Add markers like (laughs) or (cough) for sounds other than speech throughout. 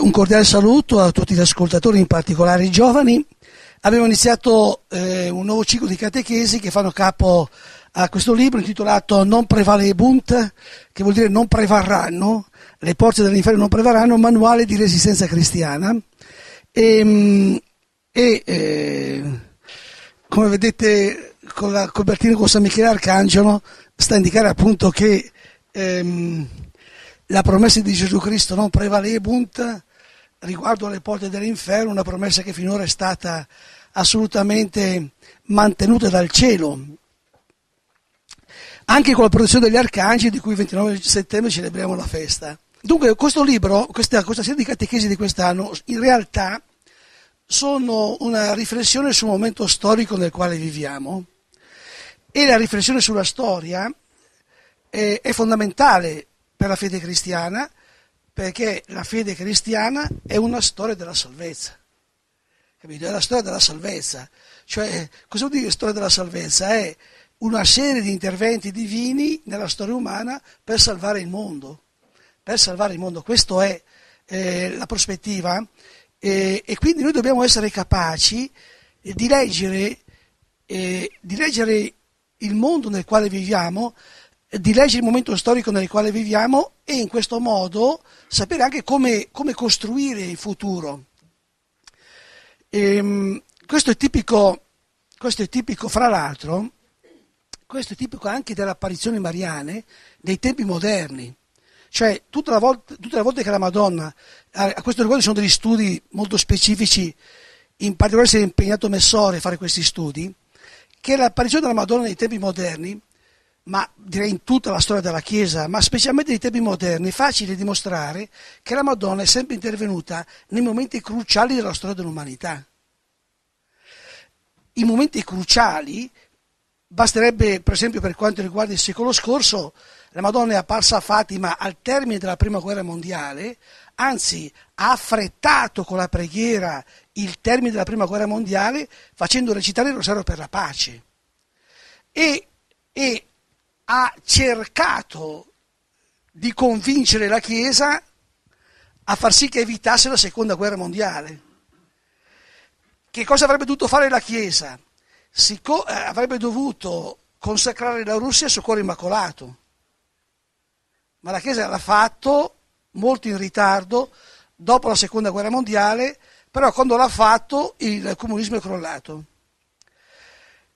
un, cordiale saluto a tutti gli ascoltatori, in particolare i giovani. Abbiamo iniziato eh, un nuovo ciclo di catechesi che fanno capo a questo libro intitolato Non prevalebunt, che vuol dire non prevarranno, le porte dell'inferno non prevarranno, manuale di resistenza cristiana. E, ehm, e eh, come vedete con la copertina con San Michele Arcangelo sta a indicare appunto che ehm, la promessa di Gesù Cristo non prevalebunt riguardo alle porte dell'inferno, una promessa che finora è stata assolutamente mantenuta dal cielo. Anche con la protezione degli arcangeli di cui il 29 settembre celebriamo la festa. Dunque questo libro, questa, questa serie di catechesi di quest'anno, in realtà sono una riflessione sul momento storico nel quale viviamo e la riflessione sulla storia è, è fondamentale per la fede cristiana, perché la fede cristiana è una storia della salvezza. Capito? È la storia della salvezza. Cioè, cosa vuol dire storia della salvezza? È una serie di interventi divini nella storia umana per salvare il mondo. Per salvare il mondo, questa è eh, la prospettiva. Eh, e quindi noi dobbiamo essere capaci eh, di leggere, eh, di leggere il mondo nel quale viviamo di leggere il momento storico nel quale viviamo e in questo modo sapere anche come, come costruire il futuro. E, ehm, questo, è tipico, questo è tipico, fra l'altro, questo è tipico anche delle apparizioni mariane dei tempi moderni. Cioè, tutte le volte, volte che la Madonna, a questo riguardo ci sono degli studi molto specifici, in particolare si è impegnato Messore a fare questi studi, che l'apparizione della Madonna nei tempi moderni ma direi in tutta la storia della Chiesa, ma specialmente nei tempi moderni, è facile dimostrare che la Madonna è sempre intervenuta nei momenti cruciali della storia dell'umanità. I momenti cruciali, basterebbe per esempio per quanto riguarda il secolo scorso, la Madonna è apparsa a Fatima al termine della Prima Guerra Mondiale, anzi ha affrettato con la preghiera il termine della Prima Guerra Mondiale facendo recitare il rosario per la pace. E, e ha cercato di convincere la Chiesa a far sì che evitasse la seconda guerra mondiale. Che cosa avrebbe dovuto fare la Chiesa? Co- eh, avrebbe dovuto consacrare la Russia su cuore immacolato, ma la Chiesa l'ha fatto molto in ritardo dopo la seconda guerra mondiale, però quando l'ha fatto il comunismo è crollato.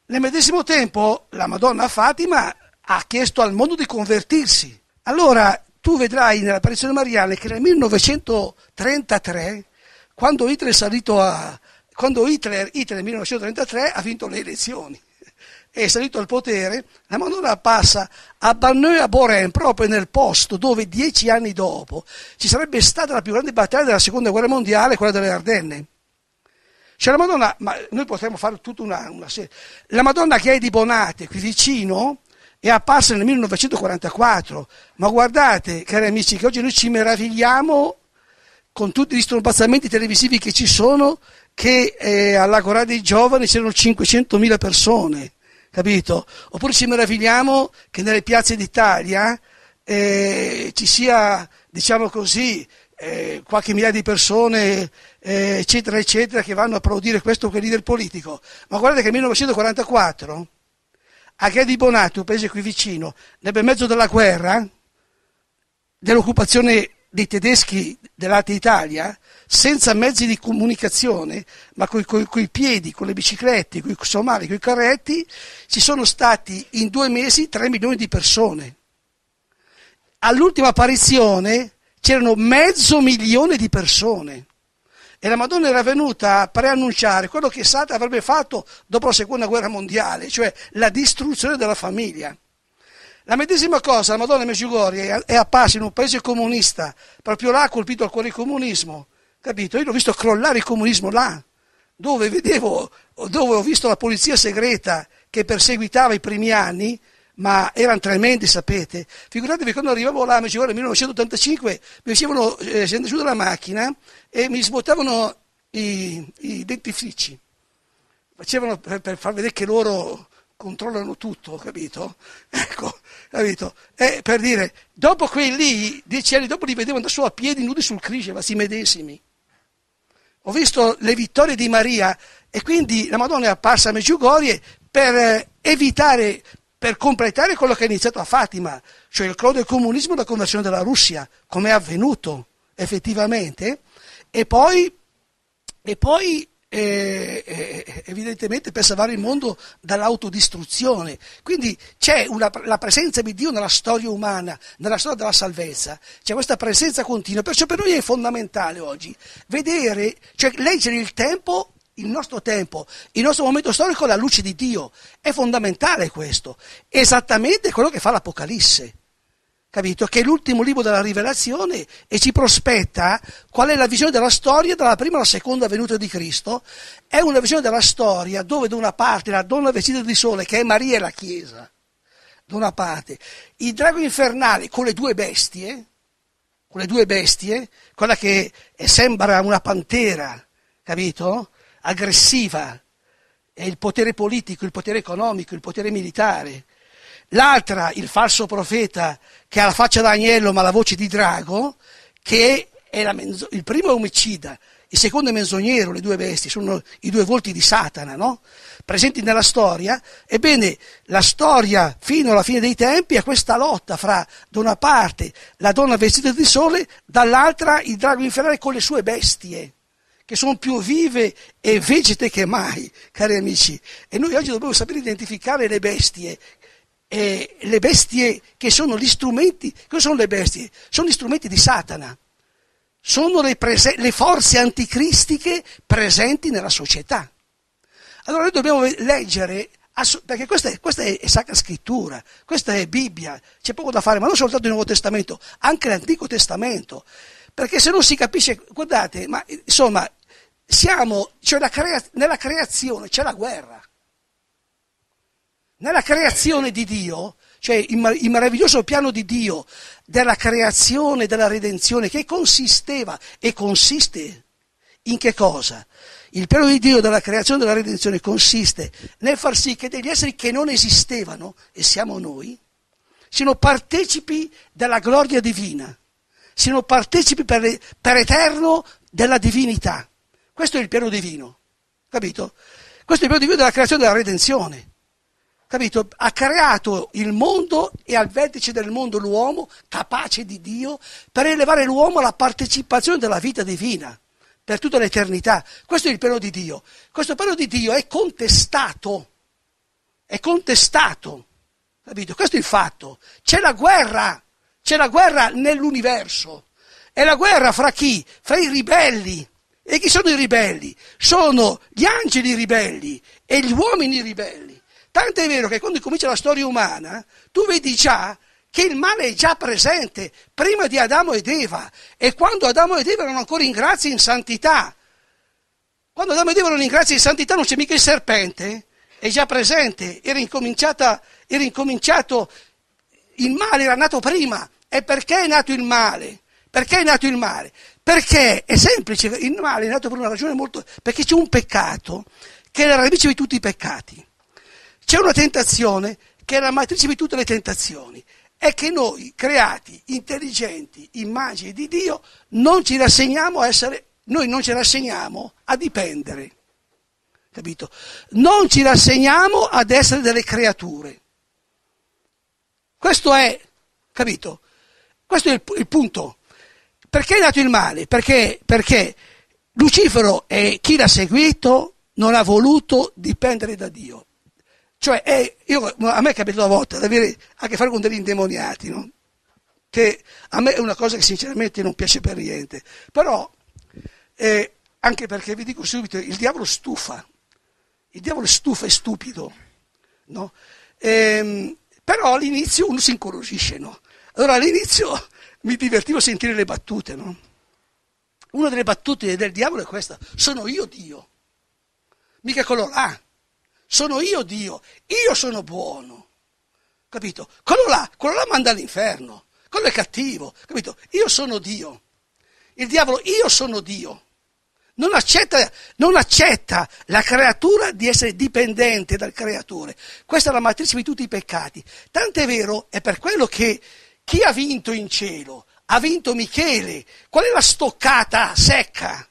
Nel medesimo tempo la Madonna Fatima ha chiesto al mondo di convertirsi. Allora tu vedrai nell'apparizione mariana che nel 1933, quando Hitler è salito a... quando Hitler, Hitler nel 1933 ha vinto le elezioni e è salito al potere, la Madonna passa a Banneux a Boren, proprio nel posto dove dieci anni dopo ci sarebbe stata la più grande battaglia della seconda guerra mondiale, quella delle Ardenne. Cioè la Madonna, ma noi potremmo fare tutta una, una serie. La Madonna che è di Bonate, qui vicino, è apparsa nel 1944, ma guardate, cari amici, che oggi noi ci meravigliamo con tutti gli strombazzamenti televisivi che ci sono, che eh, alla Corà dei Giovani c'erano 500.000 persone, capito? Oppure ci meravigliamo che nelle piazze d'Italia eh, ci sia, diciamo così, eh, qualche migliaia di persone, eh, eccetera, eccetera, che vanno a applaudire questo o quel leader politico. Ma guardate che nel 1944 Agredi Bonatti, un paese qui vicino, nel bel mezzo della guerra, dell'occupazione dei tedeschi dell'Alta Italia, senza mezzi di comunicazione, ma coi, coi, piedi, con le biciclette, con i somari, con i carretti, ci sono stati in due mesi 3 milioni di persone. All'ultima apparizione c'erano mezzo milione di persone e la Madonna era venuta a preannunciare quello che Satana avrebbe fatto dopo la seconda guerra mondiale, cioè la distruzione della famiglia. La medesima cosa, la Madonna Medjugorje è apparsa in un paese comunista, proprio là ha colpito al cuore il comunismo, capito? Io l'ho visto crollare il comunismo là, dove, vedevo, dove ho visto la polizia segreta che perseguitava i primi anni, ma erano tremendi, sapete. Figuratevi quando arrivavo là, mi nel 1985, mi facevano eh, scendere giù dalla macchina e mi svuotavano i, i dentifrici. Facevano per, per, far vedere che loro controllano tutto, capito? (laughs) Ecco, capito? E per dire, dopo quelli, dieci anni dopo li vedevo da solo a piedi nudi sul crisce, ma si medesimi. Ho visto le vittorie di Maria e quindi la Madonna è apparsa a Meggiugorie per eh, evitare per completare quello che ha iniziato a Fatima, cioè il crollo del comunismo e la conversione della Russia, come è avvenuto effettivamente, e poi, e poi eh, eh evidentemente per salvare il mondo dall'autodistruzione. Quindi c'è una, la presenza di Dio nella storia umana, nella storia della salvezza, c'è questa presenza continua, perciò per noi è fondamentale oggi vedere, cioè leggere il tempo il nostro tempo, il nostro momento storico alla luce di Dio. È fondamentale questo. Esattamente quello che fa l'Apocalisse. Capito? Che è l'ultimo libro della Rivelazione e ci prospetta qual è la visione della storia dalla prima alla seconda venuta di Cristo. È una visione della storia dove da una parte la donna vestita di sole, che è Maria e la Chiesa, da una parte, il drago infernale con le due bestie, con le due bestie, quella che sembra una pantera, capito? aggressiva è il potere politico, il potere economico, il potere militare. L'altra, il falso profeta che ha la faccia d'agnello ma la voce di drago, che è menzo- il primo è omicida, il secondo è menzognero, le due bestie, sono i due volti di Satana, no? presenti nella storia. Ebbene, la storia fino alla fine dei tempi è questa lotta fra, da una parte, la donna vestita di sole, dall'altra il drago infernale con le sue bestie che sono più vive e vegete che mai, cari amici. E noi oggi dobbiamo sapere identificare le bestie, E le bestie che sono gli strumenti, cosa sono le bestie? Sono gli strumenti di Satana, sono le, prese- le forze anticristiche presenti nella società. Allora noi dobbiamo leggere perché questa è, questa è, Sacra Scrittura, questa è Bibbia, c'è poco da fare, ma non soltanto il Nuovo Testamento, anche l'Antico Testamento. Perché se non si capisce, guardate, ma insomma, siamo, cioè crea- nella creazione c'è la guerra. Nella creazione di Dio, cioè il, il meraviglioso piano di Dio della creazione, della redenzione, che consisteva e consiste in che cosa? Il piano di Dio della creazione e della redenzione consiste nel far sì che degli esseri che non esistevano, e siamo noi, siano partecipi della gloria divina, siano partecipi per, per eterno della divinità. Questo è il piano divino, capito? Questo è il piano divino della creazione della redenzione, capito? Ha creato il mondo e al vertice del mondo l'uomo capace di Dio per elevare l'uomo alla partecipazione della vita divina per tutta l'eternità. Questo è il piano di Dio. Questo piano di Dio è contestato, è contestato, capito? Questo è il fatto. C'è la guerra, c'è la guerra nell'universo. È la guerra fra chi? Fra i ribelli e chi sono i ribelli? Sono gli angeli ribelli e gli uomini ribelli. Tanto è vero che quando comincia la storia umana, tu vedi già che il male è già presente prima di Adamo ed Eva e quando Adamo ed Eva erano ancora in grazia e in santità. Quando Adamo ed Eva erano in grazia e in santità non c'è mica il serpente, è già presente, era, era incominciato, il male era nato prima. E perché è nato il male? Perché è nato il male? Perché è semplice, il male è nato per una ragione molto... perché c'è un peccato che è la radice di tutti i peccati. C'è una tentazione che è la matrice di tutte le tentazioni. È che noi, creati, intelligenti, immagini di Dio, non ci rassegniamo a essere, noi non ci rassegniamo a dipendere. Capito? Non ci rassegniamo ad essere delle creature. Questo è, capito? Questo è il, il punto. Perché è nato il male? Perché, perché Lucifero e chi l'ha seguito non ha voluto dipendere da Dio. Cioè, è, io, a me è capitato una volta di avere a che fare con degli indemoniati, no? che a me è una cosa che sinceramente non piace per niente. Però, eh, anche perché vi dico subito, il diavolo stufa, il diavolo stufa e stupido. No? Ehm, però all'inizio uno si incuriosisce, no? Allora all'inizio mi divertivo a sentire le battute, no? Una delle battute del diavolo è questa, sono io Dio, mica coloro là, sono io Dio, io sono buono, capito? Quello là, quello là manda all'inferno, quello è cattivo, capito? Io sono Dio, il diavolo, io sono Dio. Non accetta, non accetta, la creatura di essere dipendente dal creatore. Questa è la matrice di tutti i peccati. Tant'è vero, è per quello che chi ha vinto in cielo? Ha vinto Michele. Qual è la stoccata secca?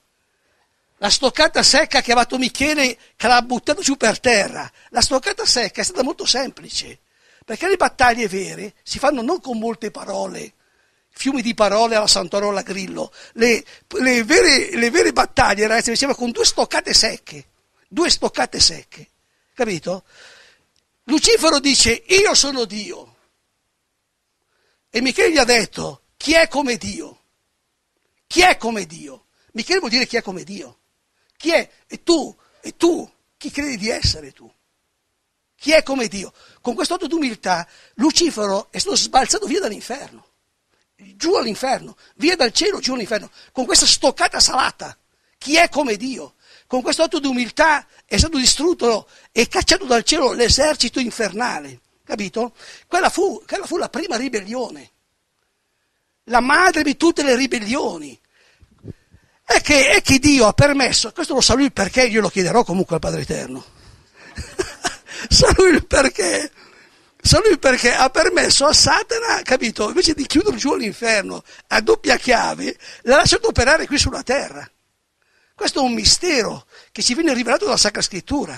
La stoccata secca che ha fatto Michele, che l'ha buttato giù per terra. La stoccata secca è stata molto semplice, perché le battaglie vere si fanno non con molte parole, fiumi di parole alla Santorola Grillo. Le, le, vere, le vere, battaglie, ragazzi, si diceva con due stoccate secche. Due stoccate secche. Capito? Lucifero dice, io sono Dio. E Michele gli ha detto, chi è come Dio? Chi è come Dio? Michele vuol dire chi è come Dio. Chi è? E tu? E tu? Chi credi di essere tu? Chi è come Dio? Con questo atto di umiltà, Lucifero è stato sbalzato via dall'inferno, giù all'inferno, via dal cielo, giù all'inferno, con questa stoccata salata. Chi è come Dio? Con questo atto di umiltà è stato distrutto e cacciato dal cielo l'esercito infernale. Capito? Quella fu, quella fu la prima ribellione, la madre di tutte le ribellioni. E che, e che Dio ha permesso, questo lo sa lui perché, io lo chiederò comunque al Padre Eterno. (laughs) sa lui il perché sa lui perché ha permesso a Satana, capito, invece di chiudere giù all'inferno a doppia chiave, l'ha lasciato operare qui sulla terra. Questo è un mistero che ci viene rivelato dalla Sacra Scrittura.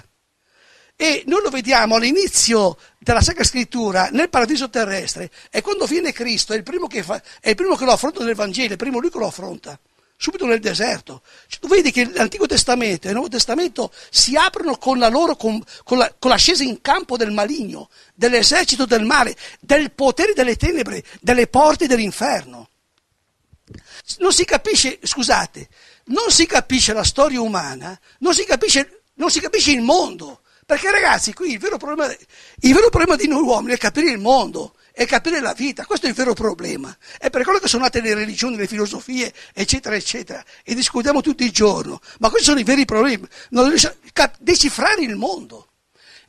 E noi lo vediamo all'inizio della Sacra Scrittura nel paradiso terrestre e quando viene Cristo è il primo che, fa, il primo che lo affronta nel Vangelo, è il primo lui che lo affronta subito nel deserto. Cioè, tu vedi che l'Antico Testamento e il Nuovo Testamento si aprono con la loro con, con, la, con, la, in campo del maligno, dell'esercito del male, del potere delle tenebre, delle porte dell'inferno. Non si capisce, scusate, non si capisce la storia umana, non si capisce, non si capisce il mondo, perché ragazzi, qui il vero, problema, il vero problema di noi uomini è capire il mondo, è capire la vita, questo è il vero problema. È per quello che sono nate le religioni, le filosofie, eccetera, eccetera, e discutiamo tutti i giorni. Ma questi sono i veri problemi. Non cap- decifrare il mondo,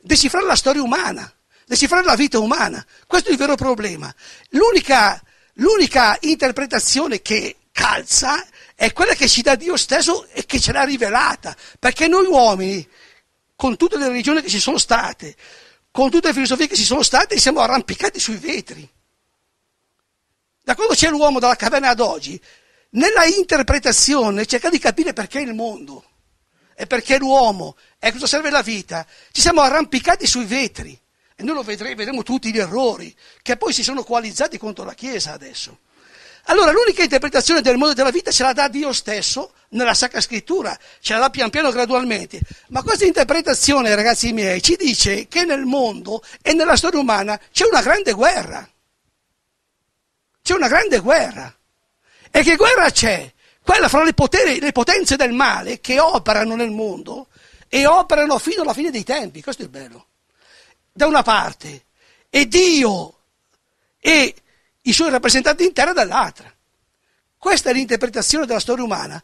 decifrare la storia umana, decifrare la vita umana, questo è il vero problema. L'unica, l'unica interpretazione che calza è quella che ci dà Dio stesso e che ce l'ha rivelata, perché noi uomini con tutte le religioni che ci sono state, con tutte le filosofie che ci sono state, siamo arrampicati sui vetri. Da quando c'è l'uomo dalla caverna ad oggi, nella interpretazione cerca di capire perché il mondo e perché l'uomo e cosa serve la vita, ci siamo arrampicati sui vetri e noi lo vedremo, vedremo tutti gli errori che poi si sono coalizzati contro la Chiesa adesso. Allora l'unica interpretazione del mondo della vita ce la dà Dio stesso nella Sacra Scrittura, ce la dà pian piano gradualmente. Ma questa interpretazione, ragazzi miei, ci dice che nel mondo e nella storia umana c'è una grande guerra. C'è una grande guerra. E che guerra c'è? Quella fra le, poteri, le potenze del male che operano nel mondo e operano fino alla fine dei tempi. Questo è il bello. Da una parte. E Dio e i suoi rappresentanti in terra dall'altra. Questa è l'interpretazione della storia umana.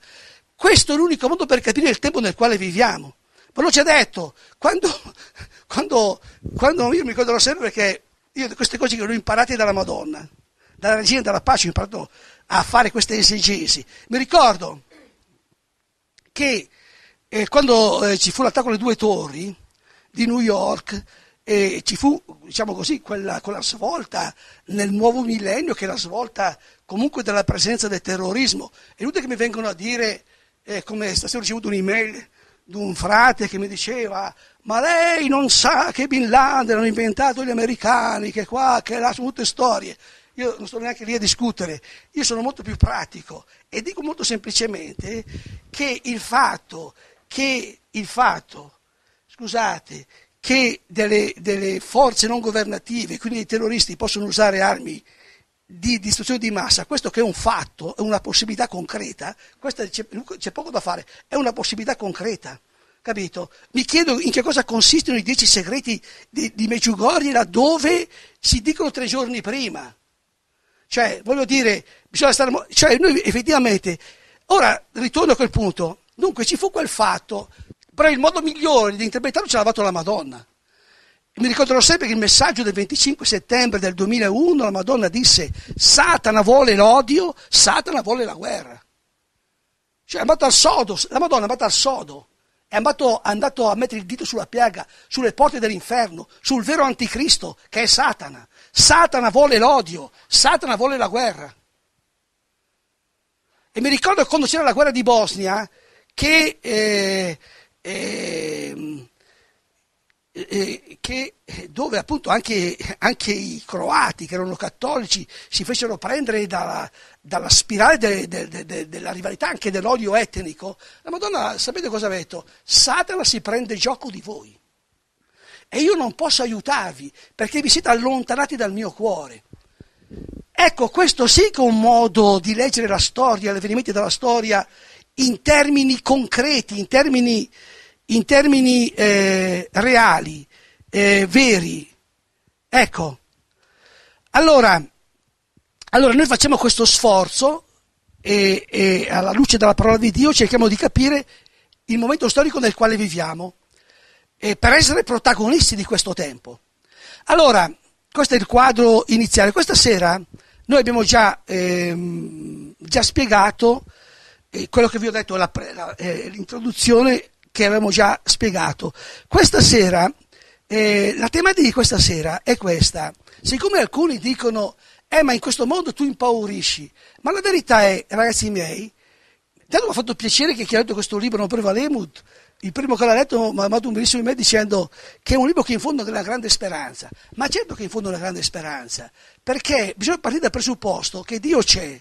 Questo è l'unico modo per capire il tempo nel quale viviamo. Ma lo ci ha detto, quando, (laughs) quando, quando io mi ricorderò sempre che io queste cose che ho imparate dalla Madonna, dalla regina della pace, ho imparato a fare queste esegesi. Mi ricordo che eh, quando eh, ci fu l'attacco alle due torri di New York, e ci fu, diciamo così, quella, quella svolta nel nuovo millennio che è la svolta comunque della presenza del terrorismo. E inutile che mi vengono a dire, eh, come stasera ho ricevuto un'email di un frate che mi diceva ma lei non sa che Bin Laden hanno inventato gli americani, che qua, che là, sono tutte storie. Io non sto neanche lì a discutere, io sono molto più pratico e dico molto semplicemente che il fatto che, il fatto, scusate, che delle, delle forze non governative, quindi dei terroristi, possono usare armi di distruzione di massa, questo che è un fatto, è una possibilità concreta, c'è, c'è, poco da fare, è una possibilità concreta, capito? Mi chiedo in che cosa consistono i dieci segreti di, di Meggiugorie laddove si dicono tre giorni prima. Cioè, voglio dire, bisogna stare... Cioè, noi effettivamente... Ora, ritorno a quel punto. Dunque, ci fu quel fatto però il modo migliore di interpretarlo ce l'ha dato la Madonna. Mi ricorderò sempre che il messaggio del 25 settembre del 2001 la Madonna disse Satana vuole l'odio, Satana vuole la guerra. Cioè è andato al sodo, la Madonna è andata al sodo, è andato, è andato a mettere il dito sulla piaga, sulle porte dell'inferno, sul vero anticristo che è Satana. Satana vuole l'odio, Satana vuole la guerra. E mi ricordo quando c'era la guerra di Bosnia che... Eh, Ehm, eh, che, dove appunto anche, anche, i croati che erano cattolici si fecero prendere dalla, dalla spirale de, de, de, della rivalità, anche dell'odio etnico, la Madonna, sapete cosa ha detto? Satana si prende gioco di voi e io non posso aiutarvi perché vi siete allontanati dal mio cuore. Ecco, questo sì che è un modo di leggere la storia, gli avvenimenti della storia in termini concreti, in termini in termini eh, reali, eh, veri. Ecco, allora, allora, noi facciamo questo sforzo e, e alla luce della parola di Dio cerchiamo di capire il momento storico nel quale viviamo eh, per essere protagonisti di questo tempo. Allora, questo è il quadro iniziale. Questa sera noi abbiamo già, ehm, già spiegato eh, quello che vi ho detto, la, la, eh, l'introduzione che avevamo già spiegato. Questa sera, eh, la tematica di questa sera è questa. Siccome alcuni dicono, eh ma in questo mondo tu impaurisci, ma la verità è, ragazzi miei, tanto mi ha fatto piacere che chi ha letto questo libro, non Prevalemut, il primo che l'ha letto mi ha mandato un bellissimo email dicendo che è un libro che in fondo è una grande speranza, ma certo che in fondo è una grande speranza, perché bisogna partire dal presupposto che Dio c'è,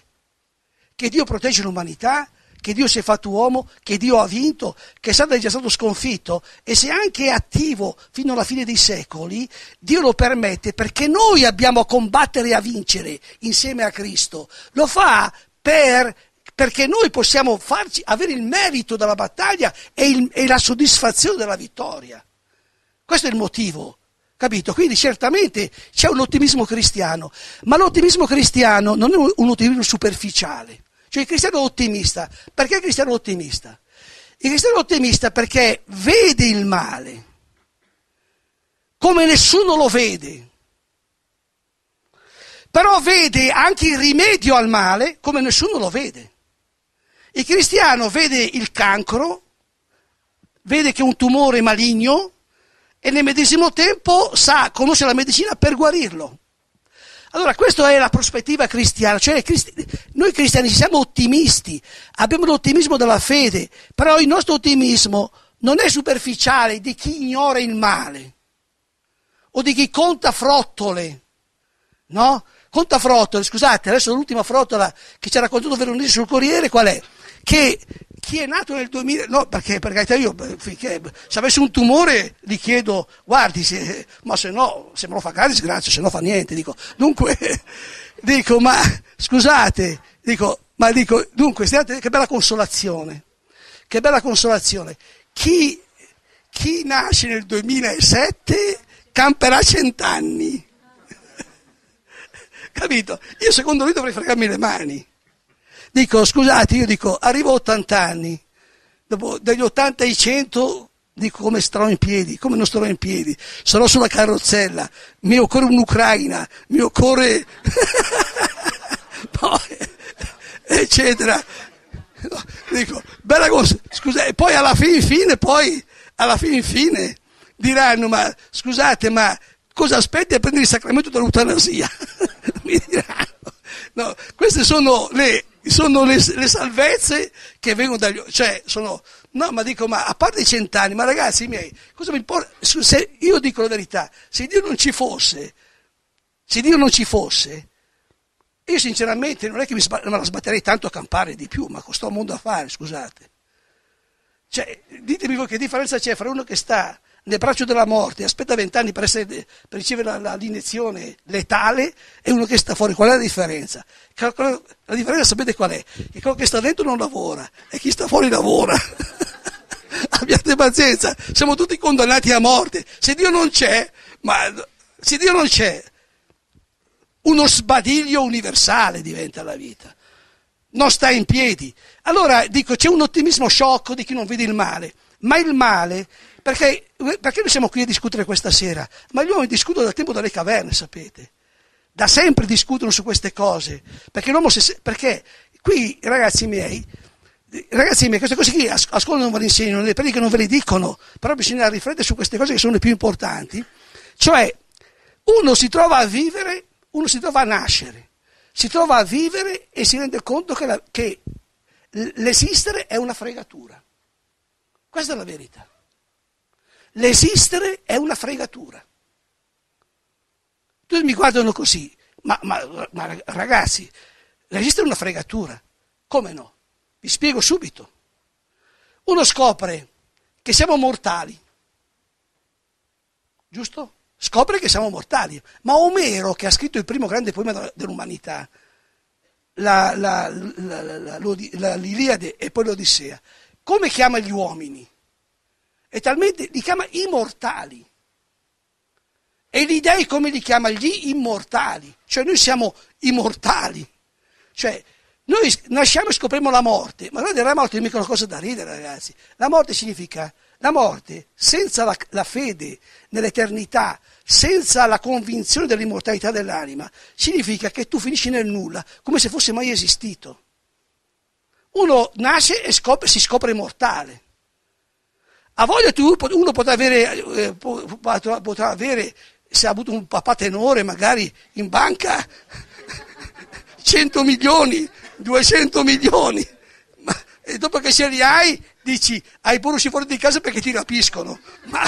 che Dio protegge l'umanità, che Dio si è fatto uomo, che Dio ha vinto, che Satana è già stato sconfitto e se anche è attivo fino alla fine dei secoli, Dio lo permette perché noi abbiamo a combattere e a vincere insieme a Cristo. Lo fa per perché noi possiamo farci, avere il merito della battaglia e, il, e, la soddisfazione della vittoria. Questo è il motivo, capito? Quindi certamente c'è un ottimismo cristiano, ma l'ottimismo cristiano non è un, un ottimismo superficiale. Cioè il cristiano ottimista, perché il cristiano ottimista? Il cristiano ottimista perché vede il male come nessuno lo vede, però vede anche il rimedio al male come nessuno lo vede. Il cristiano vede il cancro, vede che è un tumore maligno e nel medesimo tempo sa, conosce la medicina per guarirlo. Allora, questa è la prospettiva cristiana, cioè noi cristiani siamo ottimisti, abbiamo l'ottimismo della fede, però il nostro ottimismo non è superficiale di chi ignora il male o di chi conta frottole, no? Conta frottole, scusate, adesso l'ultima frottola che ci ha raccontato Veronese sul Corriere qual è? Che chi è nato nel 2000, no, perché per carità io, finché, se avessi un tumore gli chiedo, guardi, se, ma se no, se me lo fa gratis, grazie, se no fa niente, dico, dunque, (laughs) dico, ma scusate, dico, ma dico, dunque, stiate, che bella consolazione, che bella consolazione, chi, chi nasce nel 2007 camperà cent'anni, (laughs) capito? Io secondo lui dovrei fregarmi le mani dico scusate, io dico arrivo a 80 anni, dopo, dagli 80 ai 100 dico come starò in piedi, come non starò in piedi, sarò sulla carrozzella, mi occorre un'Ucraina, mi occorre... (laughs) poi, eccetera. dico, bella cosa, scusa, e poi alla fin fine, poi, alla fin fine diranno, ma scusate, ma cosa aspetti a prendere il sacramento dell'eutanasia? (laughs) Mi diranno. No, queste sono le sono le, le, salvezze che vengono dagli... Cioè, sono... No, ma dico, ma a parte i cent'anni, ma ragazzi miei, cosa mi importa? Se io dico la verità, se Dio non ci fosse, se Dio non ci fosse, io sinceramente non è che mi sba- la sbatterei tanto a campare di più, ma con un mondo a fare, scusate. Cioè, ditemi voi che differenza c'è fra uno che sta nel braccio della morte, aspetta vent'anni per, per, ricevere la, la, l'iniezione letale e uno che sta fuori. Qual è la differenza? La differenza sapete qual è? Che quello che sta dentro non lavora e chi sta fuori lavora. (laughs) Abbiate pazienza, siamo tutti condannati a morte. Se Dio non c'è, ma se Dio non c'è, uno sbadiglio universale diventa la vita. Non sta in piedi. Allora dico, c'è un ottimismo sciocco di chi non vede il male, ma il male perché, perché noi siamo qui a discutere questa sera? Ma gli uomini discutono da tempo dalle caverne, sapete. Da sempre discutono su queste cose. Perché, se, perché qui, ragazzi miei, ragazzi miei, queste cose qui a scuola non ve le insegnano, le prediche non ve le dicono, però bisogna riflettere su queste cose che sono le più importanti. Cioè, uno si trova a vivere, uno si trova a nascere, si trova a vivere e si rende conto che, la, che l'esistere è una fregatura. Questa è la verità l'esistere è una fregatura. Tutti mi guardano così, ma, ma, ma ragazzi, l'esistere è una fregatura. Come no? Vi spiego subito. Uno scopre che siamo mortali, giusto? Scopre che siamo mortali, ma Omero, che ha scritto il primo grande poema dell'umanità, la, la, la, l'Iliade e poi l'Odissea, come chiama gli uomini? E talmente li chiama immortali. E gli dei come li chiama? Gli immortali. Cioè noi siamo immortali. Cioè noi nasciamo e scopriamo la morte, ma noi della morte è mica una cosa da ridere ragazzi. La morte significa la morte senza la, la fede nell'eternità, senza la convinzione dell'immortalità dell'anima, significa che tu finisci nel nulla, come se fosse mai esistito. Uno nasce e scopre, si scopre immortale. A voglia tu, uno potrà avere, eh, potrà avere se ha avuto un papà tenore magari in banca, 100 (laughs) milioni, 200 milioni, ma, e dopo che ce li hai dici hai pure uscire fuori di casa perché ti rapiscono. Ma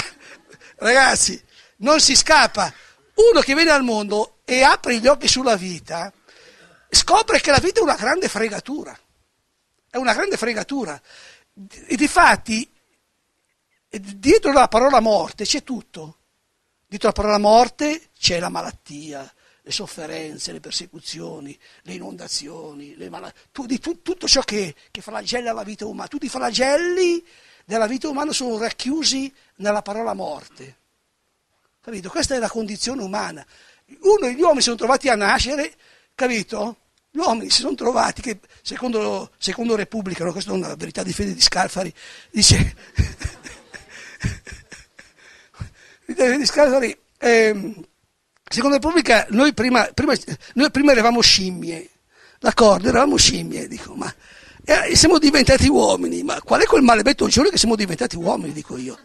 ragazzi, non si scappa. Uno che viene al mondo e apre gli occhi sulla vita, scopre che la vita è una grande fregatura. È una grande fregatura. E difatti dietro la parola morte c'è tutto. Dietro la parola morte c'è la malattia, le sofferenze, le persecuzioni, le inondazioni, le mal- tu, di, tu, tutto ciò che, che flagella la vita umana. Tutti i flagelli della vita umana sono racchiusi nella parola morte. Capito? Questa è la condizione umana. Uno, gli uomini sono trovati a nascere, capito? Gli uomini si sono trovati che, secondo, secondo Repubblica, no, questa è una verità di fede di Scarfari, dice... (laughs) discorso lì. Eh, secondo la Repubblica noi prima, prima, noi prima eravamo scimmie, d'accordo, eravamo scimmie, dico, ma eh, siamo diventati uomini, ma qual è quel maledetto giorno che siamo diventati uomini, dico io.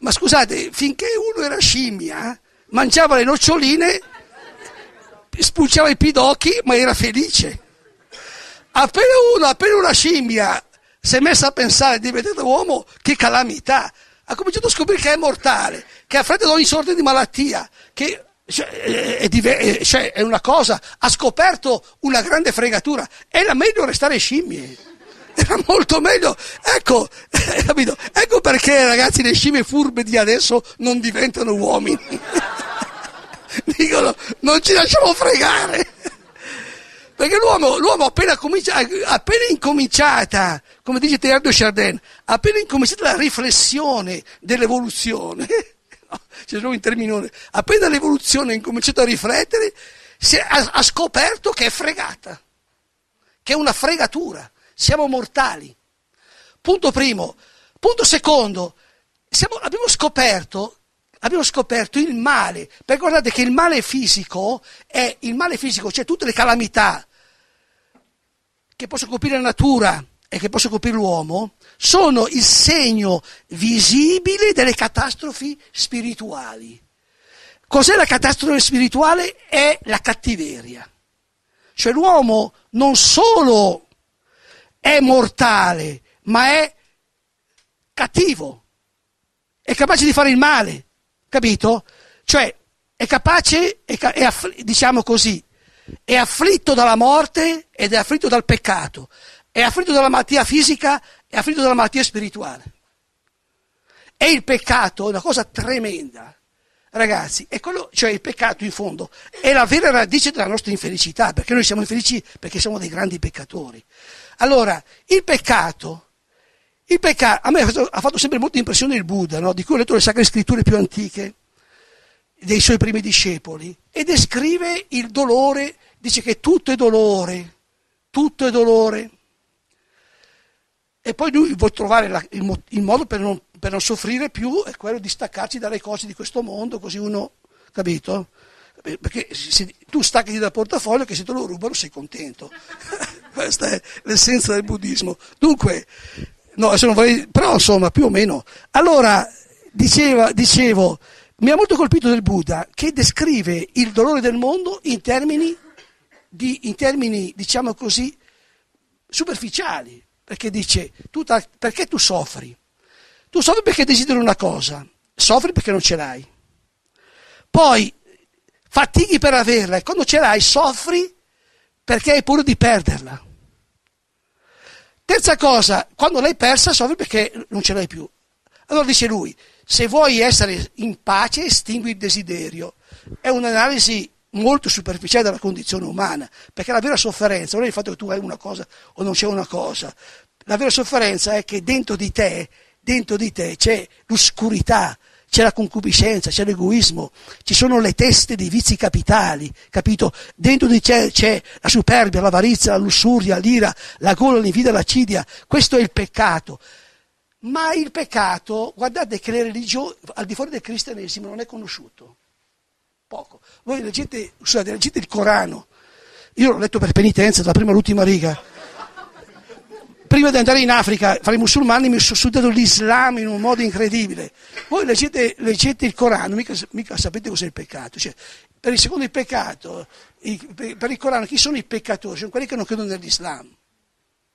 Ma scusate, finché uno era scimmia, mangiava le noccioline, spucciava i pidocchi, ma era felice. Appena uno, appena una scimmia si è messa a pensare di diventare uomo, che calamità! ha cominciato a scoprire che è mortale, che ha freddo ad ogni sorta di malattia, che cioè, è, è, cioè, è, una cosa, ha scoperto una grande fregatura, era meglio restare scimmie, era molto meglio, ecco, eh, (laughs) ecco perché ragazzi le scimmie furbe di adesso non diventano uomini, (laughs) dicono non ci lasciamo fregare, perché l'uomo, l'uomo appena, comincia, appena incominciata come dice Teardo Chardin, appena incominciata la riflessione dell'evoluzione, (laughs) c'è solo un terminone, appena l'evoluzione ha incominciato a riflettere, ha, ha scoperto che è fregata, che è una fregatura, siamo mortali. Punto primo. Punto secondo, siamo, abbiamo, scoperto, abbiamo scoperto il male, perché guardate che il male fisico è il male fisico, cioè tutte le calamità che possono colpire la natura, e che possa coprire l'uomo sono il segno visibile delle catastrofi spirituali. Cos'è la catastrofe spirituale? È la cattiveria. Cioè l'uomo non solo è mortale, ma è cattivo, è capace di fare il male, capito? Cioè è capace, è, è diciamo così, è afflitto dalla morte ed è afflitto dal peccato è afflitto dalla malattia fisica, è afflitto dalla malattia spirituale. E il peccato è una cosa tremenda. Ragazzi, è quello, cioè il peccato in fondo è la vera radice della nostra infelicità, perché noi siamo infelici perché siamo dei grandi peccatori. Allora, il peccato, il peccato a me ha fatto, sempre molta impressione il Buddha, no? di cui ho letto le sacre scritture più antiche dei suoi primi discepoli, e descrive il dolore, dice che tutto è dolore, tutto è dolore e poi lui vuol trovare la, il, il, modo per non, per non, soffrire più è quello di staccarci dalle cose di questo mondo, così uno, capito? Eh, perché se, tu staccati dal portafoglio che se te lo rubano sei contento. (laughs) Questa è l'essenza del buddismo. Dunque, no, vorrei, però insomma, più o meno. Allora, diceva, dicevo, mi ha molto colpito del Buddha che descrive il dolore del mondo in termini, di, in termini diciamo così, superficiali, perché dice, tu ta- perché tu soffri? Tu soffri perché desideri una cosa, soffri perché non ce l'hai. Poi fatichi per averla e quando ce l'hai soffri perché hai paura di perderla. Terza cosa, quando l'hai persa soffri perché non ce l'hai più. Allora dice lui, se vuoi essere in pace estingui il desiderio. È un'analisi molto superficiale della condizione umana, perché la vera sofferenza non è il fatto che tu hai una cosa o non c'è una cosa, la vera sofferenza è che dentro di te, dentro di te c'è l'oscurità, c'è la concupiscenza, c'è l'egoismo, ci sono le teste dei vizi capitali, capito? Dentro di te c'è la superbia, l'avarizia, la lussuria, l'ira, la gola, l'invidia, l'acidia, questo è il peccato. Ma il peccato, guardate che le religioni, al di fuori del cristianesimo, non è conosciuto poco. Voi leggete, scusate, leggete il Corano. Io l'ho letto per penitenza, dalla prima all'ultima riga. Prima di andare in Africa, fra i musulmani mi sono studiato l'Islam in un modo incredibile. Voi leggete, leggete il Corano, mica, mica, sapete cos'è il peccato. Cioè, per il secondo il peccato, per il Corano chi sono i peccatori? Sono quelli che non credono nell'Islam.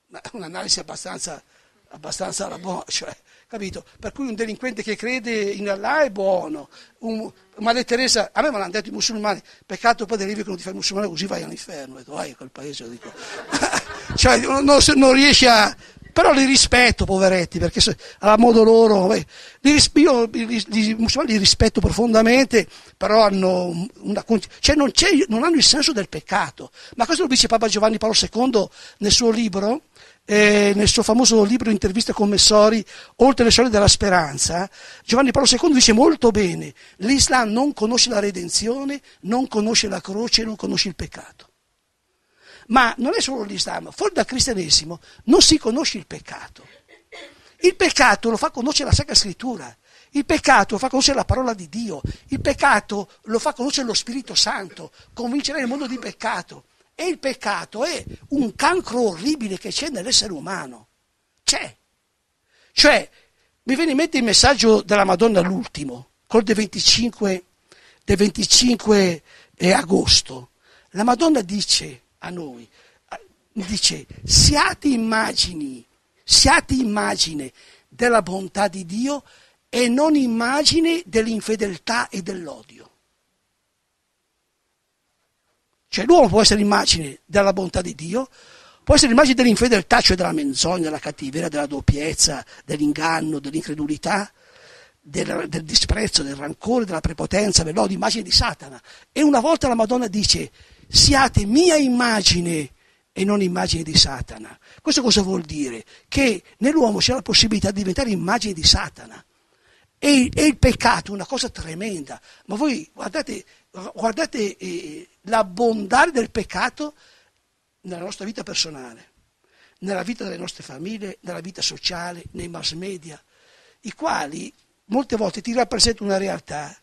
Ma è Un'analisi abbastanza, abbastanza alla boh, buona. Cioè, capito? Per cui un delinquente che crede in Allah è buono, un, Madre Teresa, a me me l'hanno detto i musulmani, peccato padre Livio che non ti fai musulmano così vai all'inferno, dico, vai a quel paese, dico. (laughs) cioè, non, non, riesci a, però li rispetto, poveretti, perché se, a modo loro, beh, li, io i musulmani li, rispetto profondamente, però hanno una, cioè non, non, hanno il senso del peccato. Ma questo lo dice Papa Giovanni Paolo II nel suo libro, eh, nel suo famoso libro Interviste con Messori, Oltre le sole della speranza, Giovanni Paolo II dice molto bene, l'Islam non conosce la redenzione, non conosce la croce, non conosce il peccato. Ma non è solo l'Islam, fuori dal cristianesimo non si conosce il peccato. Il peccato lo fa conoscere la Sacra Scrittura, il peccato lo fa conoscere la parola di Dio, il peccato lo fa conoscere lo Spirito Santo, convincerà il mondo di peccato. E il peccato è un cancro orribile che c'è nell'essere umano. C'è. Cioè, mi viene in mente il messaggio della Madonna l'ultimo, col del 25, del 25 agosto. La Madonna dice a noi, dice, siate immagini, siate immagine della bontà di Dio e non immagine dell'infedeltà e dell'odio. Cioè l'uomo può essere immagine della bontà di Dio, può essere immagine dell'infedeltà, cioè della menzogna, della cattiveria, della doppiezza, dell'inganno, dell'incredulità, del, del disprezzo, del rancore, della prepotenza, dell'odio, immagine di Satana. E una volta la Madonna dice, siate mia immagine e non immagine di Satana. Questo cosa vuol dire? Che nell'uomo c'è la possibilità di diventare immagine di Satana è, il peccato, una cosa tremenda. Ma voi guardate, guardate eh, l'abbondare del peccato nella nostra vita personale, nella vita delle nostre famiglie, nella vita sociale, nei mass media, i quali molte volte ti rappresentano una realtà.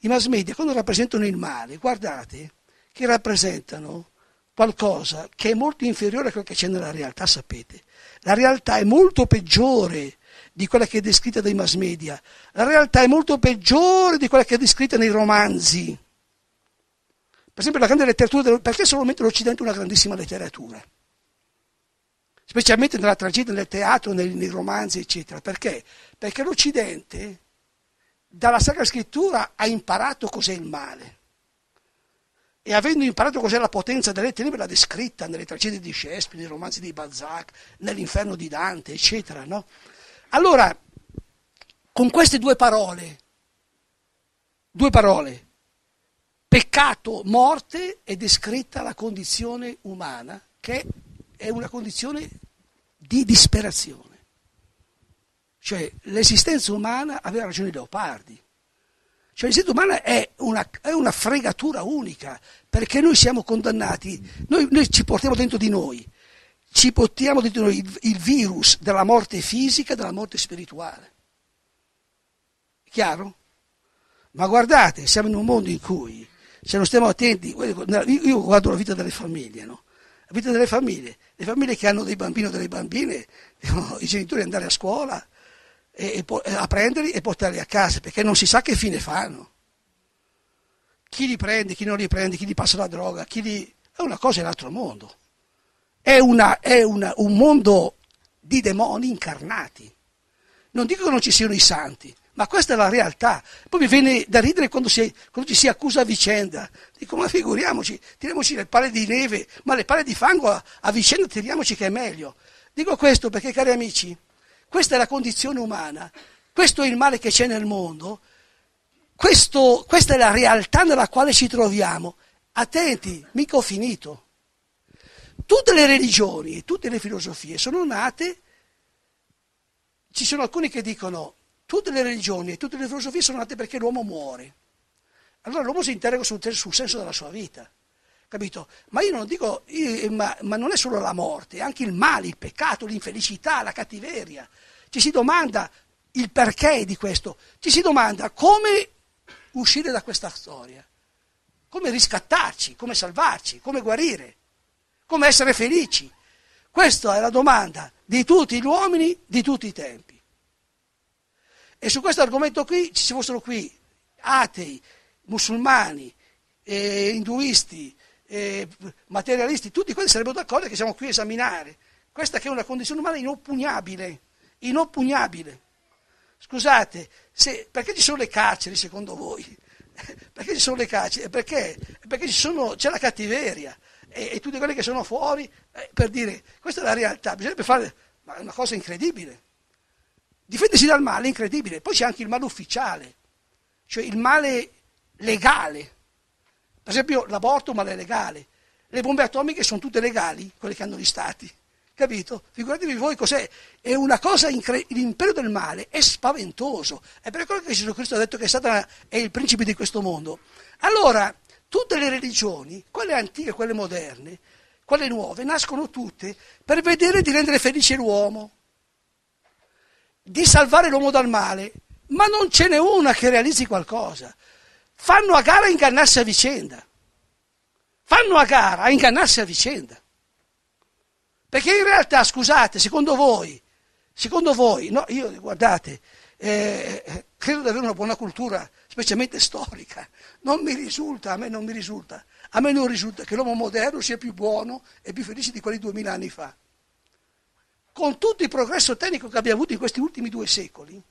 I mass media quando rappresentano il male, guardate che rappresentano qualcosa che è molto inferiore a quello che c'è nella realtà, sapete. La realtà è molto peggiore di quella che è descritta dai mass media. La realtà è molto peggiore di quella che è descritta nei romanzi. Per esempio la grande letteratura, perché solamente l'Occidente è una grandissima letteratura? Specialmente nella tragedia, nel teatro, nei, nei romanzi, eccetera. Perché? Perché l'Occidente dalla Sacra Scrittura ha imparato cos'è il male e avendo imparato cos'è la potenza delle tenebre, l'ha descritta nelle tragedie di Shakespeare, nei romanzi di Balzac, nell'inferno di Dante, eccetera, no? Allora, con queste due parole, due parole, peccato, morte, è descritta la condizione umana, che è una condizione di disperazione. Cioè l'esistenza umana aveva ragione Leopardi. Cioè l'esistenza umana è una, è una fregatura unica, perché noi siamo condannati, noi, noi ci portiamo dentro di noi ci portiamo dentro il, il virus della morte fisica e della morte spirituale. chiaro? Ma guardate, siamo in un mondo in cui, se non stiamo attenti, io guardo la vita delle famiglie, no? La vita delle famiglie, le famiglie che hanno dei bambini o delle bambine, devono i genitori andare a scuola e, e, a prenderli e portarli a casa, perché non si sa che fine fanno. Chi li prende, chi non li prende, chi gli passa la droga, chi li... è una cosa è l'altro mondo è, una, è una, un mondo di demoni incarnati. Non dico che non ci siano i santi, ma questa è la realtà. Poi mi viene da ridere quando, si, quando ci si accusa a vicenda. Dico, ma figuriamoci, tiriamoci le palle di neve, ma le palle di fango a, a vicenda tiriamoci che è meglio. Dico questo perché, cari amici, questa è la condizione umana, questo è il male che c'è nel mondo, questo, questa è la realtà nella quale ci troviamo. Attenti, mica ho finito. Tutte le religioni e tutte le filosofie sono nate, ci sono alcuni che dicono tutte le religioni e tutte le filosofie sono nate perché l'uomo muore. Allora l'uomo si interroga sul, sul senso della sua vita, capito? Ma io non dico, io, eh, ma, ma non è solo la morte, anche il male, il peccato, l'infelicità, la cattiveria. Ci si domanda il perché di questo, ci si domanda come uscire da questa storia, come riscattarci, come salvarci, come guarire. Come essere felici? Questa è la domanda di tutti gli uomini di tutti i tempi. E su questo argomento qui ci fossero qui atei, musulmani, eh, induisti, eh, materialisti, tutti quelli sarebbero d'accordo che siamo qui a esaminare. Questa che è una condizione umana inoppugnabile, inoppugnabile. Scusate, se, perché ci sono le carceri secondo voi? (laughs) Perché ci sono le carceri? Perché? Perché sono, c'è la cattiveria e, e tutti quelli che sono fuori, eh, per dire, questa è la realtà, bisognerebbe fare una cosa incredibile. Difendersi dal male è incredibile, poi c'è anche il male ufficiale, cioè il male legale. Per esempio l'aborto è un male legale, le bombe atomiche sono tutte legali, quelle che hanno gli stati, capito? Figuratevi voi cos'è, è una cosa, incredibile, l'impero del male è spaventoso, è per quello che Gesù Cristo ha detto che Satana è il principe di questo mondo. Allora, Tutte le religioni, quelle antiche, quelle moderne, quelle nuove, nascono tutte per vedere di rendere felice l'uomo, di salvare l'uomo dal male, ma non ce n'è una che realizzi qualcosa. Fanno a gara a ingannarsi a vicenda. Fanno a gara a ingannarsi a vicenda. Perché in realtà, scusate, secondo voi, secondo voi, no, io guardate, eh, credo di avere una buona cultura, specialmente storica. Non mi risulta, a me non mi risulta. A me non risulta che l'uomo moderno sia più buono e più felice di quelli duemila anni fa. Con tutto il progresso tecnico che abbiamo avuto in questi ultimi due secoli,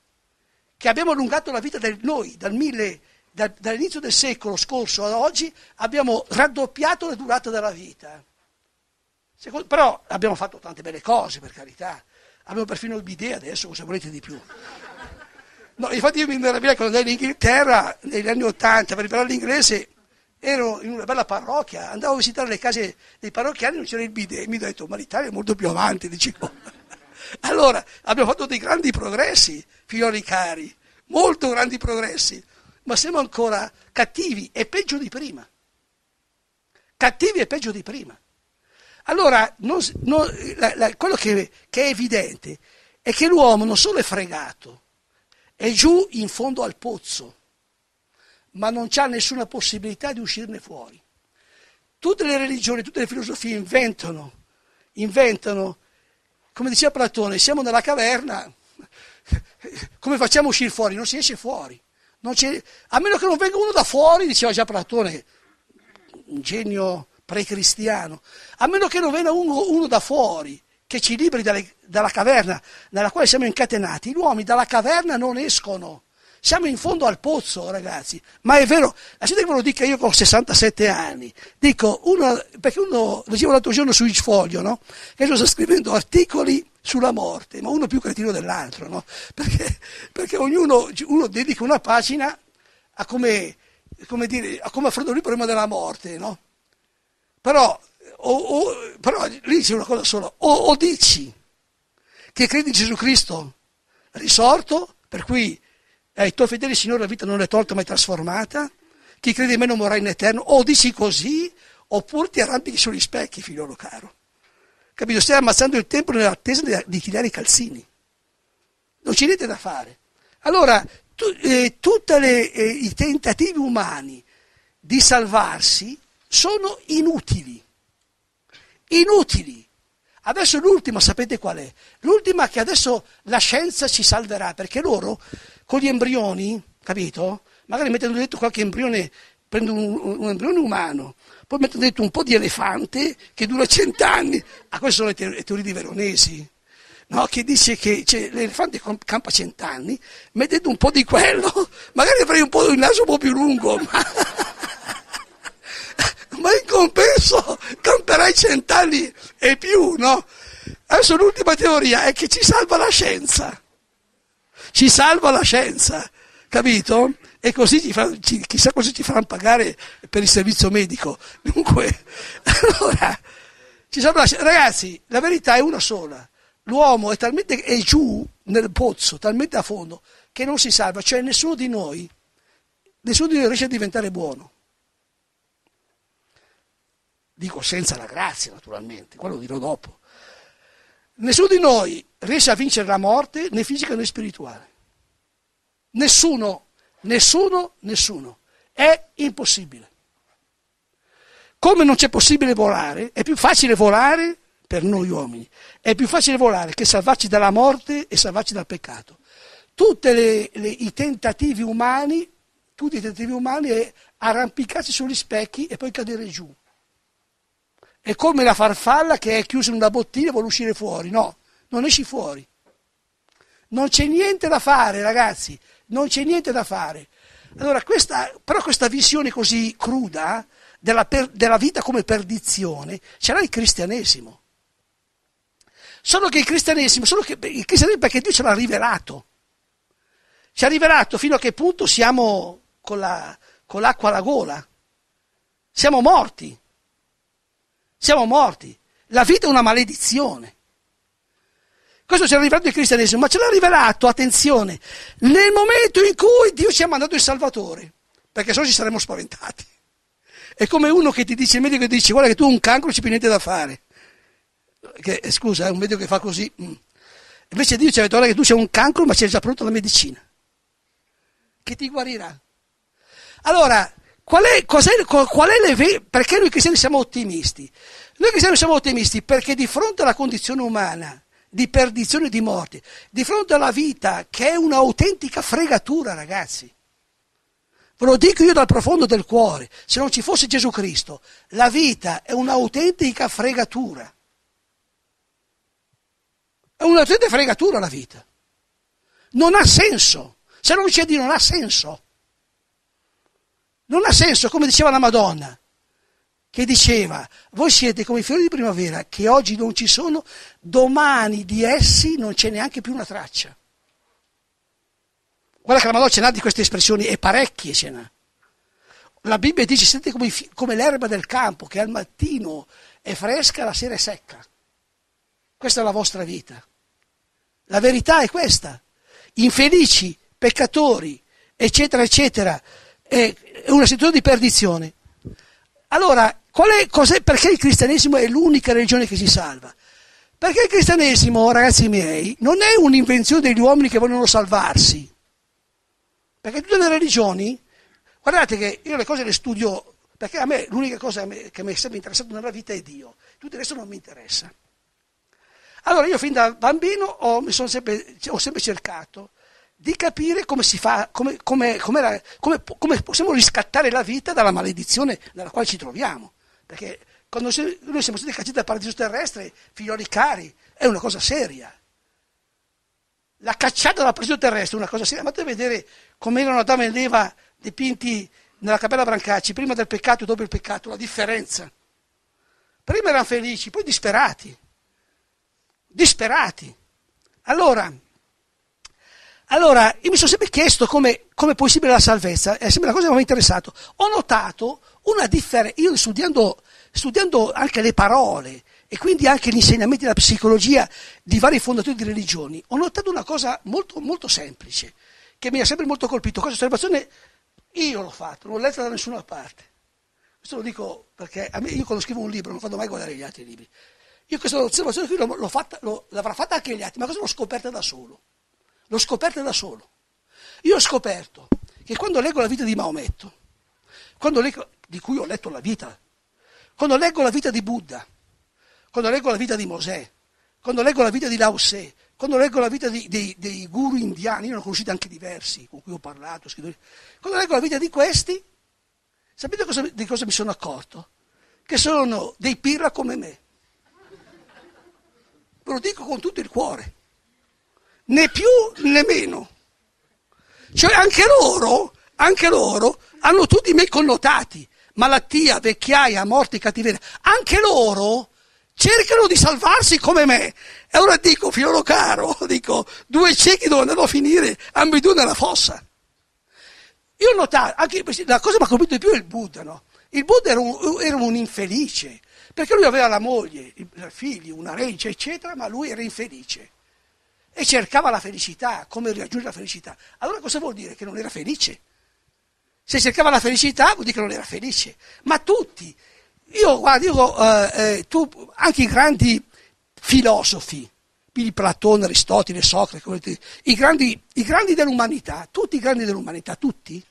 che abbiamo allungato la vita del noi dal mille, dal, dall'inizio del secolo scorso ad oggi, abbiamo raddoppiato la durata della vita. Secondo, però abbiamo fatto tante belle cose, per carità. Abbiamo perfino il bidet adesso, cosa volete di più? No, infatti io mi meraviglio quando andai in Inghilterra negli anni Ottanta per imparare l'inglese, ero in una bella parrocchia, andavo a visitare le case dei parrocchiani, non c'era il bidet, mi ho detto ma l'Italia è molto più avanti, dicevo. (laughs) Allora, abbiamo fatto dei grandi progressi, figlioli cari, molto grandi progressi, ma siamo ancora cattivi e peggio di prima. Cattivi e peggio di prima. Allora, non, non, la, la, quello che, che è evidente è che l'uomo non solo è fregato, è giù in fondo al pozzo, ma non c'è nessuna possibilità di uscirne fuori. Tutte le religioni, tutte le filosofie inventano, inventano, come diceva Platone, siamo nella caverna, (laughs) come facciamo a uscire fuori? Non si esce fuori. a meno che non venga uno da fuori, diceva già Platone, un genio precristiano, a meno che non venga uno, uno da fuori che ci liberi dalle, dalla caverna nella quale siamo incatenati, gli uomini dalla caverna non escono. Siamo in fondo al pozzo, ragazzi. Ma è vero, la gente che ve lo dica io con 67 anni, dico, uno, perché uno, leggevo l'altro giorno su Isfoglio, no? Che io sto scrivendo articoli sulla morte, ma uno più cretino dell'altro, no? Perché, perché ognuno, uno dedica una pagina a come, come dire, a come affrontare il problema della morte, no? Però o, o, però lì c'è una cosa sola, o, o dici che credi in Gesù Cristo risorto, per cui ai eh, tuoi fedeli Signore la vita non è tolta ma è trasformata, chi crede in me non morrà in eterno, o dici così, oppure ti arrampichi sugli specchi, figliolo caro. Capito? Stai ammazzando il tempo nell'attesa di tirare i calzini. Non c'è niente da fare. Allora, tu, eh, tutti eh, i tentativi umani di salvarsi sono inutili inutili. Adesso l'ultima, sapete qual è? L'ultima che adesso la scienza ci salverà, perché loro con gli embrioni, capito? Magari mettono dentro qualche embrione, prendono un, un embrione umano, poi mettono dentro un po' di elefante che dura cent'anni. Ah, queste sono le, teorie di Veronesi. No, che dice che cioè, l'elefante campa cent'anni, mettete un po' di quello, (laughs) magari avrei un po' il naso un po' più lungo, ma ma in compenso camperai cent'anni e più, no? Adesso l'ultima teoria è che ci salva la scienza. Ci salva la scienza, capito? E così ci faranno, ci, chissà cosa ci faranno pagare per il servizio medico. Dunque, (laughs) allora, ci salva la scienza. Ragazzi, la verità è una sola. L'uomo è talmente è giù nel pozzo, talmente a fondo, che non si salva. Cioè nessuno di noi, nessuno di noi riesce a diventare buono dico senza la grazia naturalmente, quello dirò dopo. Nessuno di noi riesce a vincere la morte né fisica né spirituale. Nessuno, nessuno, nessuno. È impossibile. Come non c'è possibile volare, è più facile volare per noi uomini, è più facile volare che salvarci dalla morte e salvarci dal peccato. Tutti i tentativi umani, tutti i tentativi umani è arrampicarsi sugli specchi e poi cadere giù è come la farfalla che è chiusa in una bottiglia e vuole uscire fuori. No, non esci fuori. Non c'è niente da fare, ragazzi. Non c'è niente da fare. Allora, questa, però questa visione così cruda della, per, della vita come perdizione ce l'ha il cristianesimo. Solo che il cristianesimo, solo che, il cristianesimo perché Dio ce l'ha rivelato. Ci ha rivelato fino a che punto siamo con, la, con l'acqua alla gola. Siamo morti. Siamo morti. La vita è una maledizione. Questo ce l'ha rivelato il cristianesimo, ma ce l'ha rivelato, attenzione, nel momento in cui Dio ci ha mandato il Salvatore, perché se no ci saremmo spaventati. È come uno che ti dice, il medico che dice, guarda che tu hai un cancro, non c'è più niente da fare. Che, eh, scusa, è eh, un medico che fa così. Mm. Invece Dio ci ha detto, guarda che tu c'è un cancro, ma c'è già pronta la medicina, che ti guarirà. Allora, Qual è, qual è le, perché noi cristiani siamo ottimisti? Noi cristiani siamo ottimisti perché di fronte alla condizione umana di perdizione e di morte, di fronte alla vita che è un'autentica fregatura, ragazzi. Ve lo dico io dal profondo del cuore, se non ci fosse Gesù Cristo, la vita è un'autentica fregatura. È un'autentica fregatura la vita. Non ha senso. Se non c'è di non ha senso. Non ha senso, come diceva la Madonna, che diceva, voi siete come i fiori di primavera, che oggi non ci sono, domani di essi non c'è neanche più una traccia. Guarda che la Madonna ce n'ha di queste espressioni, e parecchie ce n'ha. La Bibbia dice, siete come, come l'erba del campo, che al mattino è fresca, la sera è secca. Questa è la vostra vita. La verità è questa. Infelici, peccatori, eccetera, eccetera è una situazione di perdizione. Allora, è, perché il cristianesimo è l'unica religione che si salva? Perché il cristianesimo, ragazzi miei, non è un'invenzione degli uomini che vogliono salvarsi. Perché tutte le religioni, guardate che io le cose le studio, perché a me l'unica cosa che mi è sempre interessata nella vita è Dio, tutto il resto non mi interessa. Allora io fin da bambino ho, sempre, ho sempre cercato di capire come si fa, come, come, come, come, possiamo riscattare la vita dalla maledizione nella quale ci troviamo. Perché quando noi siamo stati cacciati dal paradiso terrestre, figlioli cari, è una cosa seria. La cacciata dal paradiso terrestre è una cosa seria. Andate a vedere come erano Adamo e Eva dipinti nella Cappella Brancacci, prima del peccato e dopo il peccato, la differenza. Prima erano felici, poi disperati. Disperati. Allora, allora, io mi sono sempre chiesto come, come è possibile la salvezza, è eh, sempre una cosa che mi ha interessato. Ho notato una differenza, io studiando, studiando anche le parole, e quindi anche gli insegnamenti della psicologia di vari fondatori di religioni, ho notato una cosa molto, molto semplice, che mi ha sempre molto colpito. Questa osservazione io l'ho fatta, non l'ho letta da nessuna parte. Questo lo dico perché a me, io quando scrivo un libro non vado mai a guardare gli altri libri. Io questa osservazione qui l'ho, l'ho fatta, l'ho, l'avrà fatta anche gli altri, ma cosa l'ho scoperta da solo? l'ho scoperta da solo. Io ho scoperto che quando leggo la vita di Maometto, leggo, di cui ho letto la vita, quando leggo la vita di Buddha, quando leggo la vita di Mosè, quando leggo la vita di Lao Tse, quando leggo la vita di, dei, dei, guru indiani, io ne ho conosciuti anche diversi con cui ho parlato, scritto, quando leggo la vita di questi, sapete cosa, di cosa mi sono accorto? Che sono dei pirra come me. Ve lo dico con tutto il cuore né più né meno. Cioè anche loro, anche loro hanno tutti i miei connotati, malattia, vecchiaia, morte, cattiveria. Anche loro cercano di salvarsi come me. E allora dico, figliolo caro, (laughs) dico, due ciechi dove andranno a finire, ambedue nella fossa. Io ho notato, anche, la cosa che mi ha colpito di più è il Buddha, no? Il Buddha era un, era un infelice, perché lui aveva la moglie, i figli, una regia, eccetera, ma lui era infelice e cercava la felicità, come raggiungere la felicità. Allora cosa vuol dire? Che non era felice. Se cercava la felicità vuol dire che non era felice. Ma tutti, io guarda, io, eh, eh tu, anche i grandi filosofi, quindi Platone, Aristotele, Socrate, i grandi, i grandi dell'umanità, tutti i grandi dell'umanità, tutti,